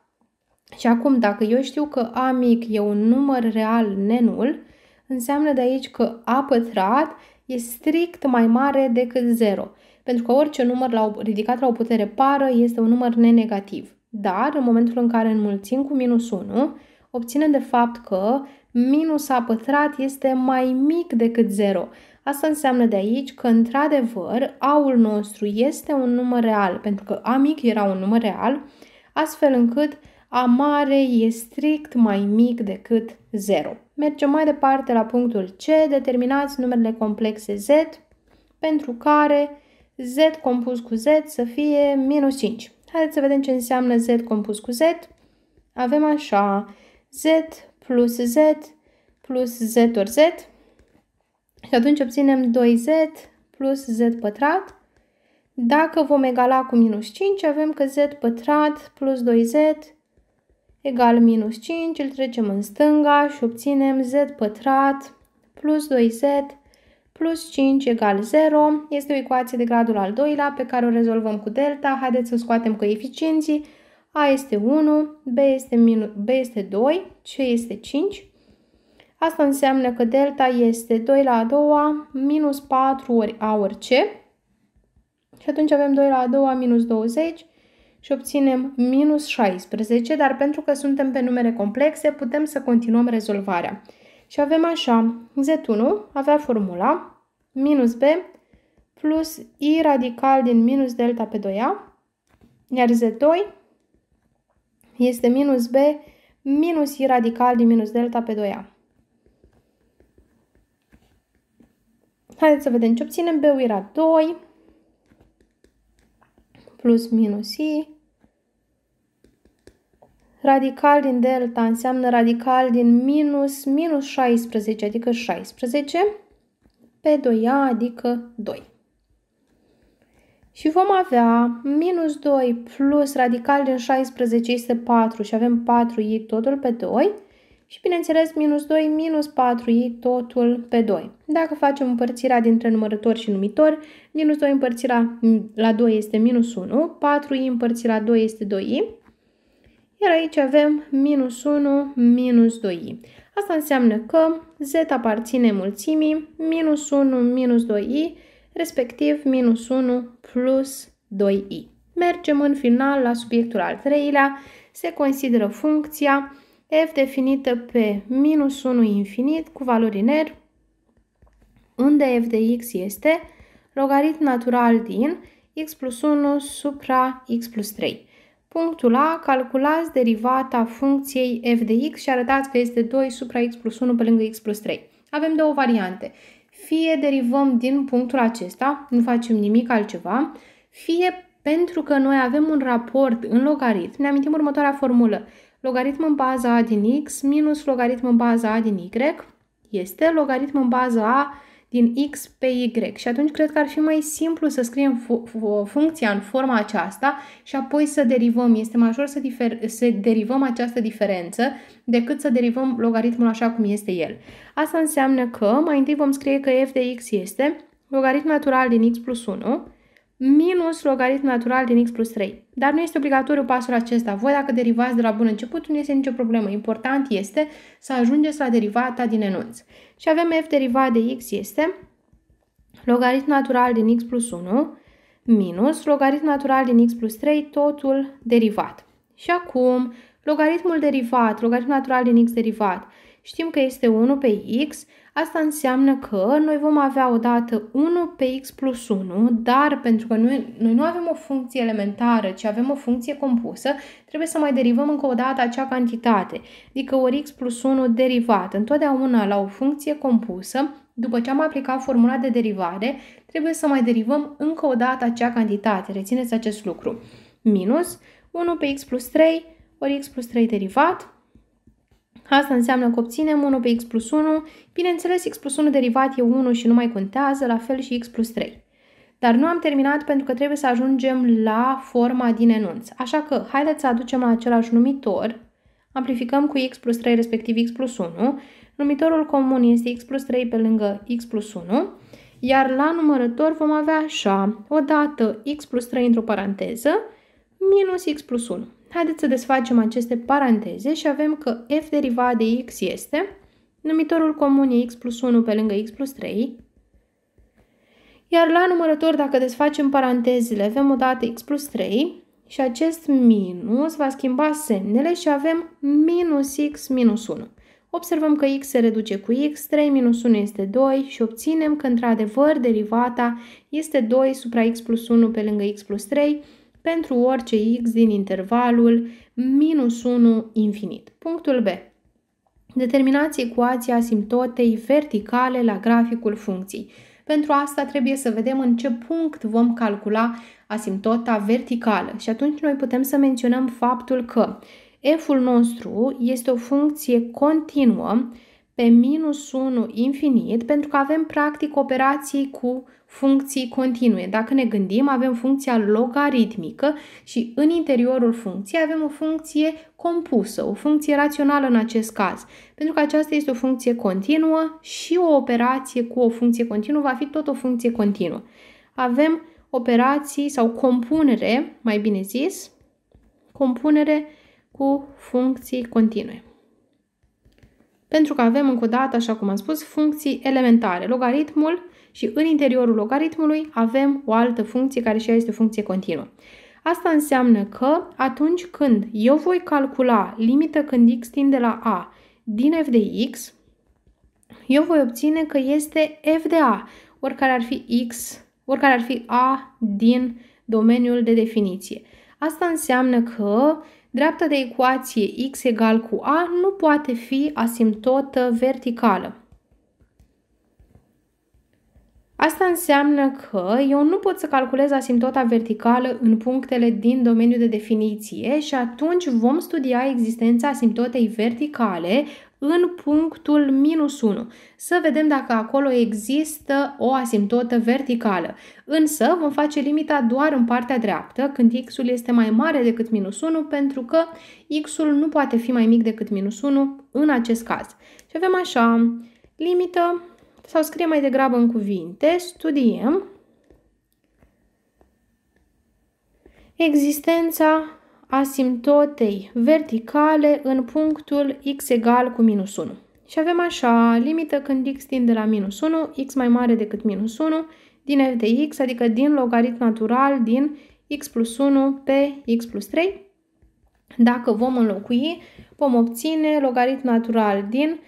Și acum, dacă eu știu că a mic e un număr real nenul, înseamnă de aici că a pătrat e strict mai mare decât 0. Pentru că orice număr la ridicat la o putere pară este un număr nenegativ. Dar, în momentul în care înmulțim cu minus 1, obținem de fapt că minus a pătrat este mai mic decât 0. Asta înseamnă de aici că, într-adevăr, A-ul nostru este un număr real, pentru că A mic era un număr real, astfel încât A mare e strict mai mic decât 0. Mergem mai departe la punctul C, determinați numerele complexe Z, pentru care Z compus cu Z să fie minus 5. Haideți să vedem ce înseamnă Z compus cu Z. Avem așa, Z plus Z plus Z ori Z. Și atunci obținem 2Z plus Z pătrat. Dacă vom egala cu minus 5, avem că Z pătrat plus 2Z egal minus 5, îl trecem în stânga și obținem Z pătrat plus 2Z plus 5 egal 0. Este o ecuație de gradul al doilea pe care o rezolvăm cu delta. Haideți să scoatem coeficienții. A este 1, B este, minus, B este 2, C este 5. Asta înseamnă că delta este 2 la a doua minus 4 ori A ori C. Și atunci avem 2 la a doua minus 20 și obținem minus 16, dar pentru că suntem pe numere complexe, putem să continuăm rezolvarea. Și avem așa, Z1 avea formula minus B plus I radical din minus delta pe 2A, iar Z2 este minus B minus I radical din minus delta pe 2A. Haideți să vedem ce obținem. B ul era 2 plus minus I Radical din delta înseamnă radical din minus, minus 16, adică 16, pe 2 a adică 2. Și vom avea minus 2 plus radical din 16 este 4 și avem 4i totul pe 2 și bineînțeles minus 2 minus 4i totul pe 2. Dacă facem împărțirea dintre numărător și numitor, minus 2 împărțirea la 2 este minus 1, 4i împărțirea la 2 este 2i, iar aici avem minus 1, minus 2i. Asta înseamnă că z aparține mulțimii minus 1, minus 2i, respectiv minus 1 plus 2i. Mergem în final la subiectul al treilea. Se consideră funcția f definită pe minus 1 infinit cu valori în R, unde f de x este logaritm natural din x plus 1 supra x plus 3. Punctul A, calculați derivata funcției f de x și arătați că este 2 supra x plus 1 pe lângă x plus 3. Avem două variante. Fie derivăm din punctul acesta, nu facem nimic altceva, fie pentru că noi avem un raport în logaritm, ne amintim următoarea formulă. Logaritm în baza A din X minus logaritm în baza A din Y este logaritm în baza A din x pe y. Și atunci cred că ar fi mai simplu să scriem fu- funcția în forma aceasta și apoi să derivăm. Este ușor să, să derivăm această diferență decât să derivăm logaritmul așa cum este el. Asta înseamnă că mai întâi vom scrie că f de x este logaritm natural din x plus 1 minus logaritm natural din x plus 3. Dar nu este obligatoriu pasul acesta. Voi dacă derivați de la bun început, nu este nicio problemă. Important este să ajungeți la derivata din enunț. Și avem f derivat de x este logaritm natural din x plus 1 minus logaritm natural din x plus 3, totul derivat. Și acum, logaritmul derivat, logaritm natural din x derivat, știm că este 1 pe x, Asta înseamnă că noi vom avea odată 1 pe x plus 1, dar pentru că noi, noi nu avem o funcție elementară, ci avem o funcție compusă, trebuie să mai derivăm încă o dată acea cantitate, adică ori x plus 1 derivat. Întotdeauna la o funcție compusă, după ce am aplicat formula de derivare, trebuie să mai derivăm încă o dată acea cantitate. Rețineți acest lucru. Minus 1 pe x plus 3 ori x plus 3 derivat Asta înseamnă că obținem 1 pe x plus 1. Bineînțeles, x plus 1 derivat e 1 și nu mai contează, la fel și x plus 3. Dar nu am terminat pentru că trebuie să ajungem la forma din enunț. Așa că haideți să aducem la același numitor, amplificăm cu x plus 3 respectiv x plus 1, numitorul comun este x plus 3 pe lângă x plus 1, iar la numărător vom avea așa, odată x plus 3 într-o paranteză, minus x plus 1. Haideți să desfacem aceste paranteze și avem că f derivat de x este numitorul comun e x plus 1 pe lângă x plus 3, iar la numărător, dacă desfacem parantezele, avem o dată x plus 3 și acest minus va schimba semnele și avem minus x minus 1. Observăm că x se reduce cu x, 3 minus 1 este 2 și obținem că, într-adevăr, derivata este 2 supra x plus 1 pe lângă x plus 3, pentru orice x din intervalul minus 1 infinit. Punctul B. Determinați ecuația asimptotei verticale la graficul funcției. Pentru asta trebuie să vedem în ce punct vom calcula asimptota verticală și atunci noi putem să menționăm faptul că f-ul nostru este o funcție continuă pe minus 1 infinit pentru că avem practic operații cu funcții continue. Dacă ne gândim, avem funcția logaritmică și în interiorul funcției avem o funcție compusă, o funcție rațională în acest caz. Pentru că aceasta este o funcție continuă și o operație cu o funcție continuă va fi tot o funcție continuă. Avem operații sau compunere, mai bine zis, compunere cu funcții continue pentru că avem încă o dată, așa cum am spus, funcții elementare. Logaritmul și în interiorul logaritmului avem o altă funcție care și ea este o funcție continuă. Asta înseamnă că atunci când eu voi calcula limită când x tinde la a din f de x, eu voi obține că este f de a, oricare ar fi x, oricare ar fi a din domeniul de definiție. Asta înseamnă că dreapta de ecuație x egal cu a nu poate fi asimptotă verticală. Asta înseamnă că eu nu pot să calculez asimptota verticală în punctele din domeniul de definiție și atunci vom studia existența asimptotei verticale în punctul minus 1. Să vedem dacă acolo există o asimptotă verticală. Însă vom face limita doar în partea dreaptă, când x-ul este mai mare decât minus 1, pentru că x-ul nu poate fi mai mic decât minus 1 în acest caz. Și avem așa, limită sau scrie mai degrabă în cuvinte, studiem existența asimptotei verticale în punctul x egal cu minus 1. Și avem așa, limită când x tinde la minus 1, x mai mare decât minus 1, din f de x, adică din logaritm natural din x plus 1 pe x plus 3. Dacă vom înlocui, vom obține logaritm natural din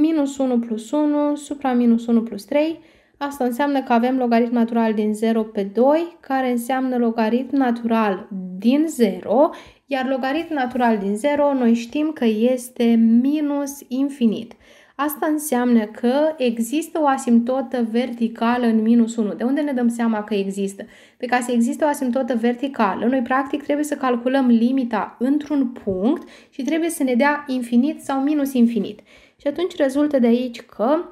minus 1 plus 1 supra minus 1 plus 3. Asta înseamnă că avem logaritm natural din 0 pe 2, care înseamnă logaritm natural din 0, iar logaritm natural din 0 noi știm că este minus infinit. Asta înseamnă că există o asimptotă verticală în minus 1. De unde ne dăm seama că există? Pe ca să există o asimptotă verticală, noi practic trebuie să calculăm limita într-un punct și trebuie să ne dea infinit sau minus infinit. Și atunci rezultă de aici că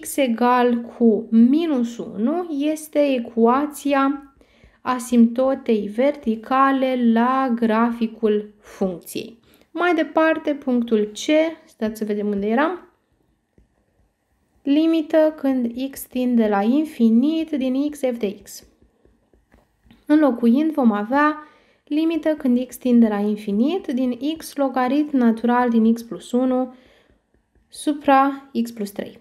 x egal cu minus 1 este ecuația asimptotei verticale la graficul funcției. Mai departe, punctul C, stați să vedem unde eram, limită când x tinde la infinit din x f de x. Înlocuind vom avea limită când x tinde la infinit din x logarit natural din x plus 1 supra x plus 3.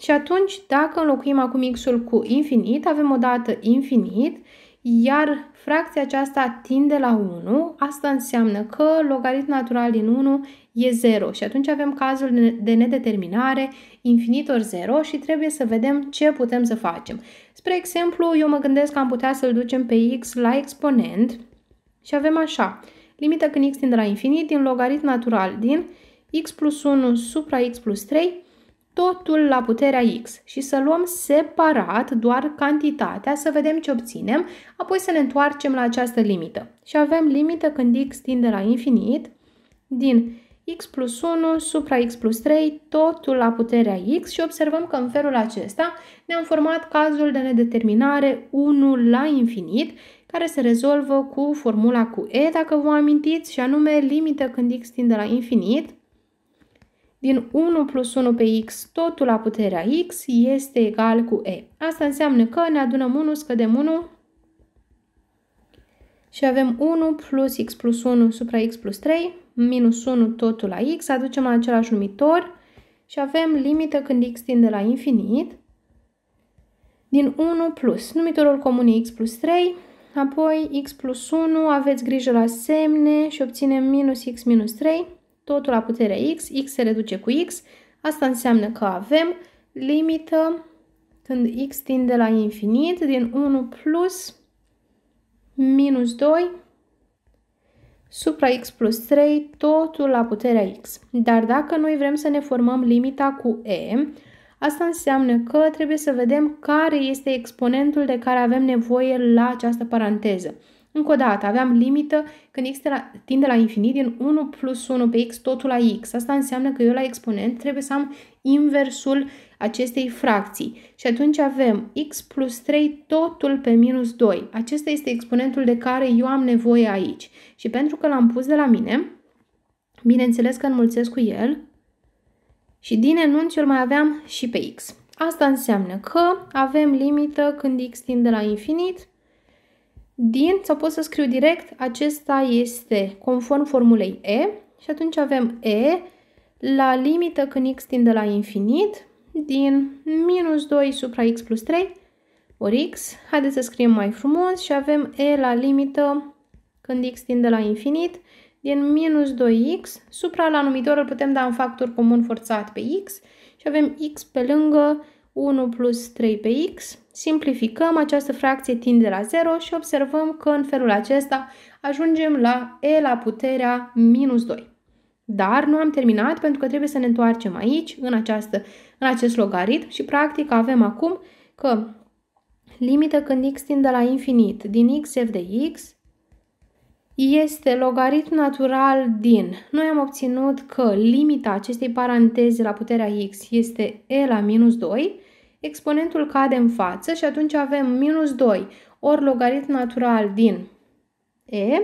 Și atunci, dacă înlocuim acum x-ul cu infinit, avem o dată infinit, iar fracția aceasta tinde la 1, asta înseamnă că logaritmul natural din 1 e 0 și atunci avem cazul de nedeterminare infinit ori 0 și trebuie să vedem ce putem să facem. Spre exemplu, eu mă gândesc că am putea să-l ducem pe x la exponent și avem așa, limită când x tinde la infinit din logaritm natural din x plus 1 supra x plus 3, totul la puterea x și să luăm separat doar cantitatea, să vedem ce obținem, apoi să ne întoarcem la această limită. Și avem limită când x tinde la infinit din x plus 1 supra x plus 3, totul la puterea x și observăm că în felul acesta ne-am format cazul de nedeterminare 1 la infinit, care se rezolvă cu formula cu e, dacă vă amintiți, și anume limită când x tinde la infinit din 1 plus 1 pe x, totul la puterea x, este egal cu e. Asta înseamnă că ne adunăm 1, scădem 1 și avem 1 plus x plus 1 supra x plus 3, minus 1 totul la x, aducem la același numitor și avem limită când x tinde la infinit din 1 plus numitorul comun e x plus 3, apoi x plus 1, aveți grijă la semne și obținem minus x minus 3 totul la puterea x, x se reduce cu x, asta înseamnă că avem limită când x tinde la infinit din 1 plus minus 2 supra x plus 3, totul la puterea x. Dar dacă noi vrem să ne formăm limita cu e, asta înseamnă că trebuie să vedem care este exponentul de care avem nevoie la această paranteză. Încă o dată, aveam limită când x tinde la infinit din 1 plus 1 pe x totul la x. Asta înseamnă că eu la exponent trebuie să am inversul acestei fracții. Și atunci avem x plus 3 totul pe minus 2. Acesta este exponentul de care eu am nevoie aici. Și pentru că l-am pus de la mine, bineînțeles că înmulțesc cu el și din enunțiul mai aveam și pe x. Asta înseamnă că avem limită când x tinde la infinit din sau pot să scriu direct, acesta este conform formulei E și atunci avem E la limită când x tinde la infinit din minus 2 supra x plus 3 ori x. Haideți să scriem mai frumos și avem E la limită când x tinde la infinit din minus 2x supra la numitor îl putem da în factor comun forțat pe x și avem x pe lângă 1 plus 3 pe x Simplificăm această fracție tind de la 0 și observăm că în felul acesta ajungem la e la puterea minus 2. Dar nu am terminat pentru că trebuie să ne întoarcem aici, în, această, în acest logaritm și practic avem acum că limită când x tinde la infinit din x f de x este logaritm natural din. Noi am obținut că limita acestei paranteze la puterea x este e la minus 2 exponentul cade în față și atunci avem minus 2 ori logaritm natural din E,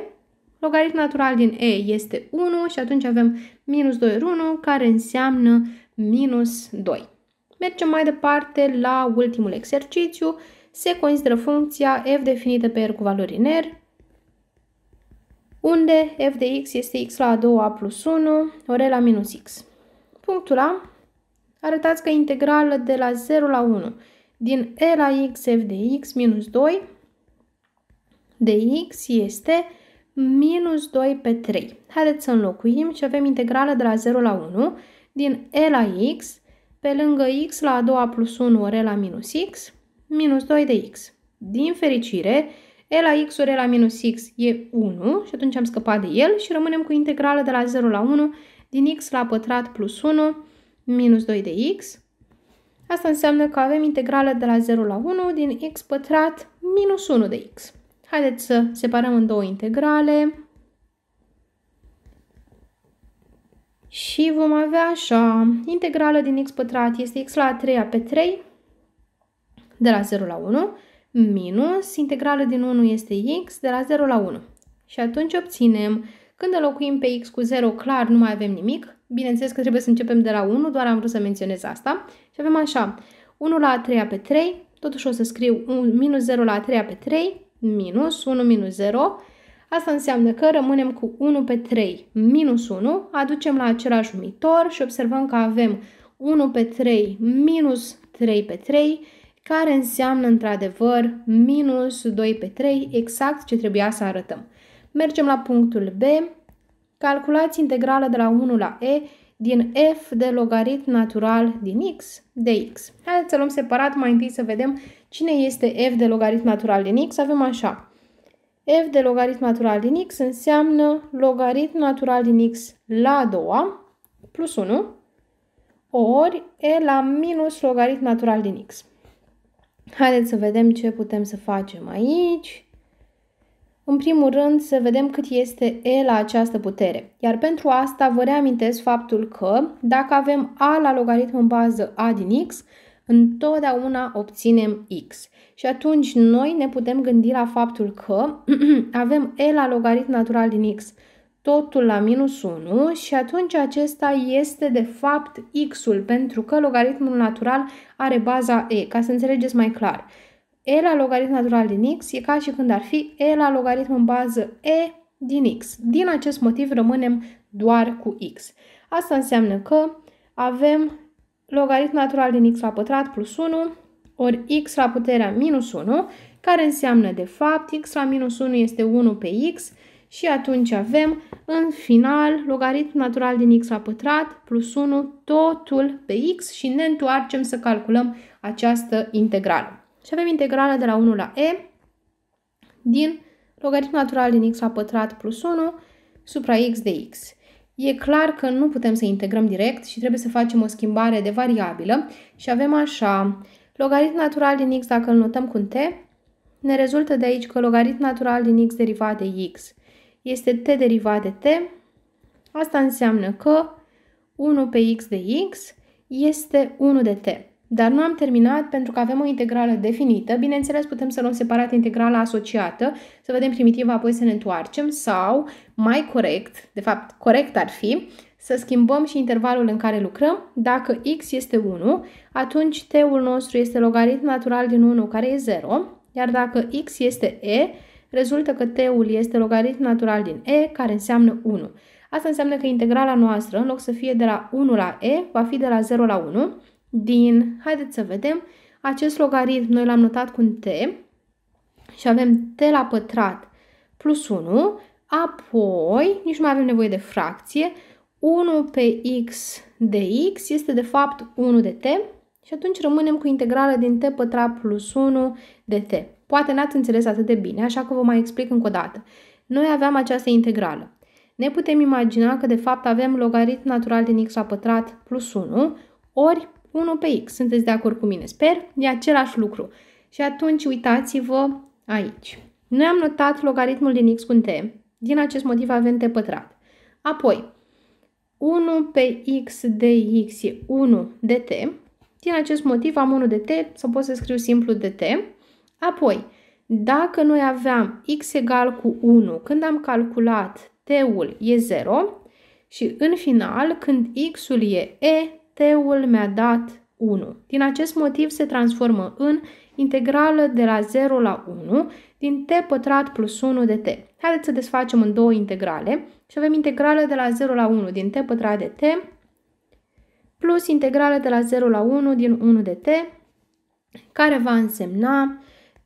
logaritm natural din E este 1 și atunci avem minus 2 ori 1 care înseamnă minus 2. Mergem mai departe la ultimul exercițiu. Se consideră funcția f definită pe r cu valori în r, unde f de x este x la a doua plus 1, ori la minus x. Punctul A arătați că integrală de la 0 la 1 din e la x f de x minus 2 de x este minus 2 pe 3. Haideți să înlocuim și avem integrală de la 0 la 1 din e la x pe lângă x la a doua plus 1 ori e la minus x minus 2 de x. Din fericire, e la x ori e la minus x e 1 și atunci am scăpat de el și rămânem cu integrală de la 0 la 1 din x la pătrat plus 1 minus 2 de x. Asta înseamnă că avem integrală de la 0 la 1 din x pătrat minus 1 de x. Haideți să separăm în două integrale. Și vom avea așa, integrală din x pătrat este x la 3 pe 3, de la 0 la 1, minus integrală din 1 este x de la 0 la 1. Și atunci obținem când înlocuim pe x cu 0, clar, nu mai avem nimic. Bineînțeles că trebuie să începem de la 1, doar am vrut să menționez asta. Și avem așa, 1 la 3 pe 3, totuși o să scriu 1, minus 0 la 3 pe 3, minus 1 minus 0. Asta înseamnă că rămânem cu 1 pe 3 minus 1, aducem la același numitor și observăm că avem 1 pe 3 minus 3 pe 3, care înseamnă într-adevăr minus 2 pe 3, exact ce trebuia să arătăm. Mergem la punctul B. Calculați integrală de la 1 la E din f de logaritm natural din x dx. Haideți să luăm separat mai întâi să vedem cine este f de logaritm natural din x. Avem așa. f de logaritm natural din x înseamnă logaritm natural din x la a doua plus 1 ori e la minus logaritm natural din x. Haideți să vedem ce putem să facem aici. În primul rând, să vedem cât este E la această putere. Iar pentru asta vă reamintesc faptul că dacă avem A la logaritm în bază A din X, întotdeauna obținem X. Și atunci noi ne putem gândi la faptul că avem E la logaritm natural din X totul la minus 1 și atunci acesta este de fapt x-ul pentru că logaritmul natural are baza e, ca să înțelegeți mai clar e la logaritm natural din x e ca și când ar fi e la logaritm în bază e din x. Din acest motiv rămânem doar cu x. Asta înseamnă că avem logaritm natural din x la pătrat plus 1 ori x la puterea minus 1, care înseamnă de fapt x la minus 1 este 1 pe x și atunci avem în final logaritm natural din x la pătrat plus 1 totul pe x și ne întoarcem să calculăm această integrală. Și avem integrala de la 1 la e din logaritmul natural din x la pătrat plus 1 supra x de x. E clar că nu putem să integrăm direct și trebuie să facem o schimbare de variabilă și avem așa, logaritmul natural din x dacă îl notăm cu t, ne rezultă de aici că logaritmul natural din x derivat de x este t derivat de t, asta înseamnă că 1 pe x de x este 1 de t. Dar nu am terminat pentru că avem o integrală definită. Bineînțeles, putem să luăm separat integrala asociată, să vedem primitiva, apoi să ne întoarcem. Sau, mai corect, de fapt, corect ar fi, să schimbăm și intervalul în care lucrăm. Dacă x este 1, atunci t-ul nostru este logaritm natural din 1, care e 0. Iar dacă x este e, rezultă că t-ul este logaritm natural din e, care înseamnă 1. Asta înseamnă că integrala noastră, în loc să fie de la 1 la e, va fi de la 0 la 1 din, haideți să vedem, acest logaritm noi l-am notat cu un t și avem t la pătrat plus 1, apoi, nici nu mai avem nevoie de fracție, 1 pe x de x este de fapt 1 de t și atunci rămânem cu integrală din t pătrat plus 1 de t. Poate n-ați înțeles atât de bine, așa că vă mai explic încă o dată. Noi aveam această integrală. Ne putem imagina că de fapt avem logaritm natural din x la pătrat plus 1 ori 1 pe x. Sunteți de acord cu mine, sper? E același lucru. Și atunci uitați-vă aici. Noi am notat logaritmul din x cu t. Din acest motiv avem t pătrat. Apoi, 1 pe x de x e 1 de t. Din acest motiv am 1 de t sau pot să scriu simplu de t. Apoi, dacă noi aveam x egal cu 1, când am calculat t-ul e 0 și în final, când x-ul e e teul mi-a dat 1. Din acest motiv se transformă în integrală de la 0 la 1 din t pătrat plus 1 de t. Haideți să desfacem în două integrale și avem integrală de la 0 la 1 din t pătrat de t plus integrală de la 0 la 1 din 1 de t care va însemna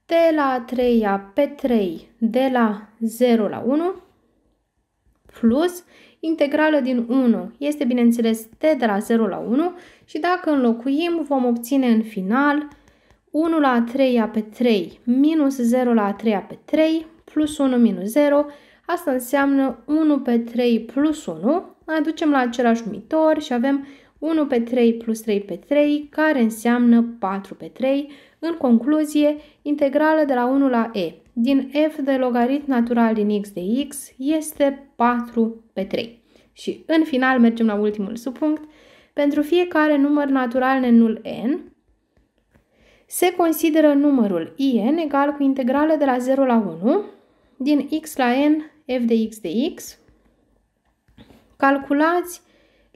t la 3 pe 3 de la 0 la 1 plus integrală din 1 este, bineînțeles, t de la 0 la 1 și dacă înlocuim, vom obține în final 1 la 3 pe 3 minus 0 la 3 pe 3 plus 1 minus 0. Asta înseamnă 1 pe 3 plus 1. Aducem la același numitor și avem 1 pe 3 plus 3 pe 3, care înseamnă 4 pe 3. În concluzie, integrală de la 1 la e din f de logaritm natural din x de x este 4 pe 3. Și în final mergem la ultimul subpunct. Pentru fiecare număr natural nenul n, se consideră numărul in egal cu integrală de la 0 la 1 din x la n f de x de x. Calculați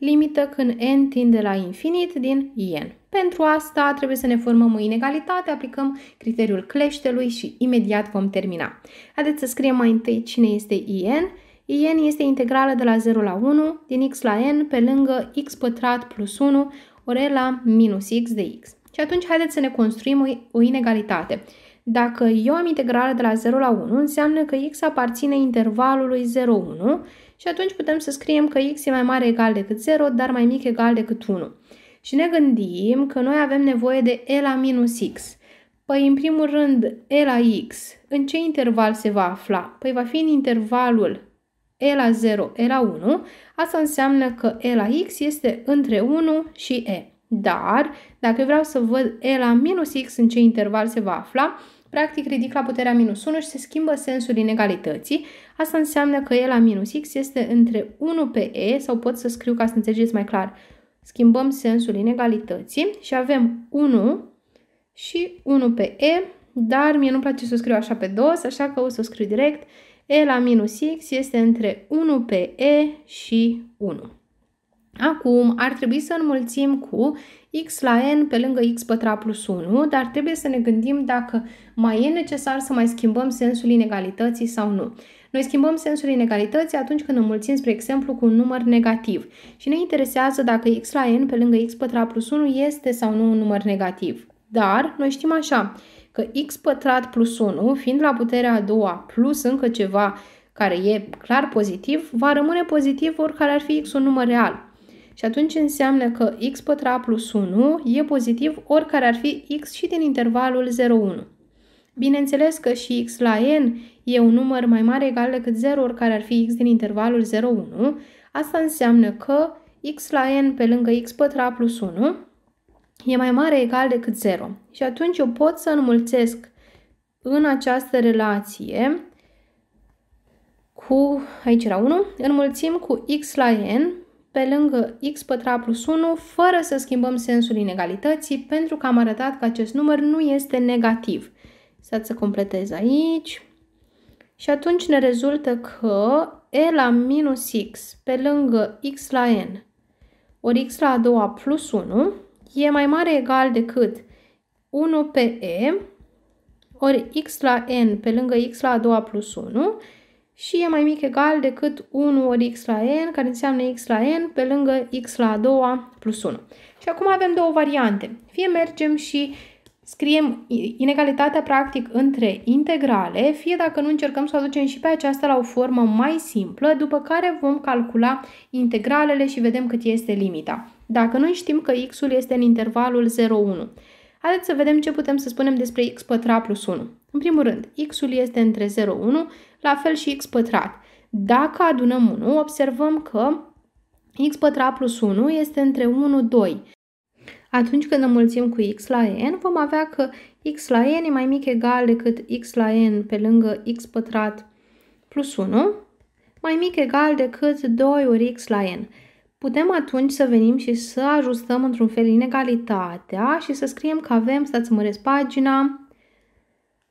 limită când n tinde la infinit din n. Pentru asta trebuie să ne formăm o inegalitate, aplicăm criteriul cleștelui și imediat vom termina. Haideți să scriem mai întâi cine este in. in este integrală de la 0 la 1 din x la n pe lângă x pătrat plus 1 ori la minus x de x. Și atunci haideți să ne construim o inegalitate. Dacă eu am integrală de la 0 la 1, înseamnă că x aparține intervalului 0-1 și atunci putem să scriem că x e mai mare egal decât 0, dar mai mic egal decât 1. Și ne gândim că noi avem nevoie de e la minus x. Păi, în primul rând, e la x, în ce interval se va afla? Păi va fi în intervalul e la 0, e la 1, asta înseamnă că e la x este între 1 și e. Dar, dacă eu vreau să văd e la minus x în ce interval se va afla, practic ridic la puterea minus 1 și se schimbă sensul inegalității. Asta înseamnă că e la minus x este între 1 pe e, sau pot să scriu ca să înțelegeți mai clar, schimbăm sensul inegalității și avem 1 și 1 pe e, dar mie nu-mi place să scriu așa pe dos, așa că o să scriu direct. e la minus x este între 1 pe e și 1. Acum ar trebui să înmulțim cu x la n pe lângă x pătrat plus 1, dar trebuie să ne gândim dacă mai e necesar să mai schimbăm sensul inegalității sau nu. Noi schimbăm sensul inegalității atunci când înmulțim, spre exemplu, cu un număr negativ și ne interesează dacă x la n pe lângă x pătrat plus 1 este sau nu un număr negativ. Dar noi știm așa, că x pătrat plus 1, fiind la puterea a doua plus încă ceva care e clar pozitiv, va rămâne pozitiv oricare ar fi x un număr real. Și atunci înseamnă că x pătrat plus 1 e pozitiv oricare ar fi x și din intervalul 0,1. Bineînțeles că și x la n e un număr mai mare egal decât 0 oricare ar fi x din intervalul 0,1. Asta înseamnă că x la n pe lângă x pătrat plus 1 e mai mare egal decât 0. Și atunci eu pot să înmulțesc în această relație cu, aici era 1, înmulțim cu x la n pe lângă x pătrat plus 1, fără să schimbăm sensul inegalității, pentru că am arătat că acest număr nu este negativ. Stați să completez aici. Și atunci ne rezultă că e la minus x pe lângă x la n ori x la a doua plus 1 e mai mare egal decât 1 pe e ori x la n pe lângă x la a doua plus 1 și e mai mic egal decât 1 ori x la n, care înseamnă x la n pe lângă x la a doua plus 1. Și acum avem două variante. Fie mergem și scriem inegalitatea practic între integrale, fie dacă nu încercăm să o aducem și pe aceasta la o formă mai simplă, după care vom calcula integralele și vedem cât este limita. Dacă noi știm că x-ul este în intervalul 0,1, haideți să vedem ce putem să spunem despre x pătrat plus 1. În primul rând, x-ul este între 0, 1, la fel și x pătrat. Dacă adunăm 1, observăm că x pătrat plus 1 este între 1, 2. Atunci când înmulțim cu x la n, vom avea că x la n e mai mic egal decât x la n pe lângă x pătrat plus 1, mai mic egal decât 2 ori x la n. Putem atunci să venim și să ajustăm într-un fel inegalitatea și să scriem că avem, stați măresc pagina,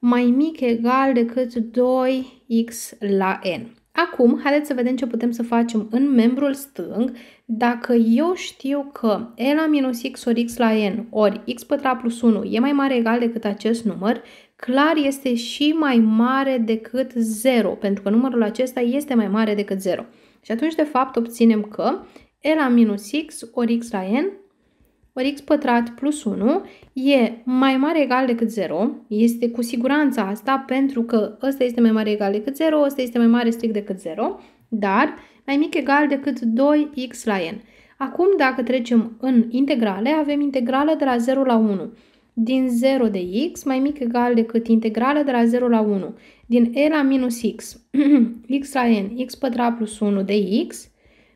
mai mic egal decât 2x la n. Acum, haideți să vedem ce putem să facem în membrul stâng. Dacă eu știu că e la minus x ori x la n ori x pătrat plus 1 e mai mare egal decât acest număr, clar este și mai mare decât 0, pentru că numărul acesta este mai mare decât 0. Și atunci, de fapt, obținem că e la minus x ori x la n ori x pătrat plus 1 e mai mare egal decât 0. Este cu siguranță asta pentru că ăsta este mai mare egal decât 0, ăsta este mai mare strict decât 0, dar mai mic egal decât 2x la n. Acum, dacă trecem în integrale, avem integrală de la 0 la 1. Din 0 de x mai mic egal decât integrală de la 0 la 1. Din e la minus x, x la n, x pătrat plus 1 de x,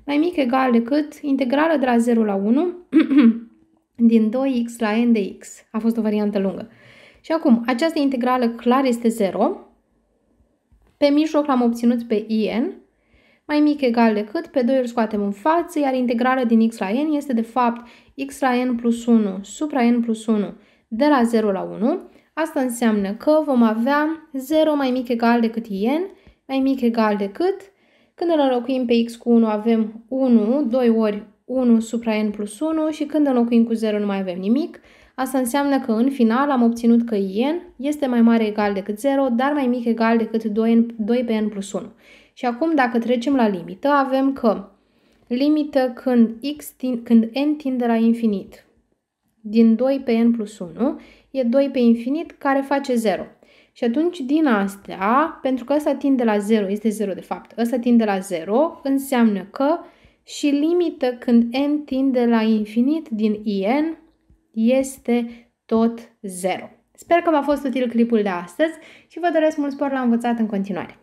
mai mic egal decât integrală de la 0 la 1, din 2x la n de x. A fost o variantă lungă. Și acum, această integrală clar este 0. Pe mijloc l-am obținut pe in, mai mic egal decât, pe 2 îl scoatem în față, iar integrală din x la n este de fapt x la n plus 1 supra n plus 1 de la 0 la 1. Asta înseamnă că vom avea 0 mai mic egal decât in, mai mic egal decât, când îl înlocuim pe x cu 1 avem 1, 2 ori 1 supra n plus 1 și când înlocuim cu 0 nu mai avem nimic. Asta înseamnă că în final am obținut că n este mai mare egal decât 0, dar mai mic egal decât 2, n, 2 pe n plus 1. Și acum dacă trecem la limită, avem că limită când, x tind, când n tinde la infinit din 2 pe n plus 1 e 2 pe infinit care face 0. Și atunci din astea, pentru că ăsta tinde la 0, este 0 de fapt, ăsta tinde la 0, înseamnă că și limită când n tinde la infinit din in este tot 0. Sper că v-a fost util clipul de astăzi și vă doresc mult spor la învățat în continuare.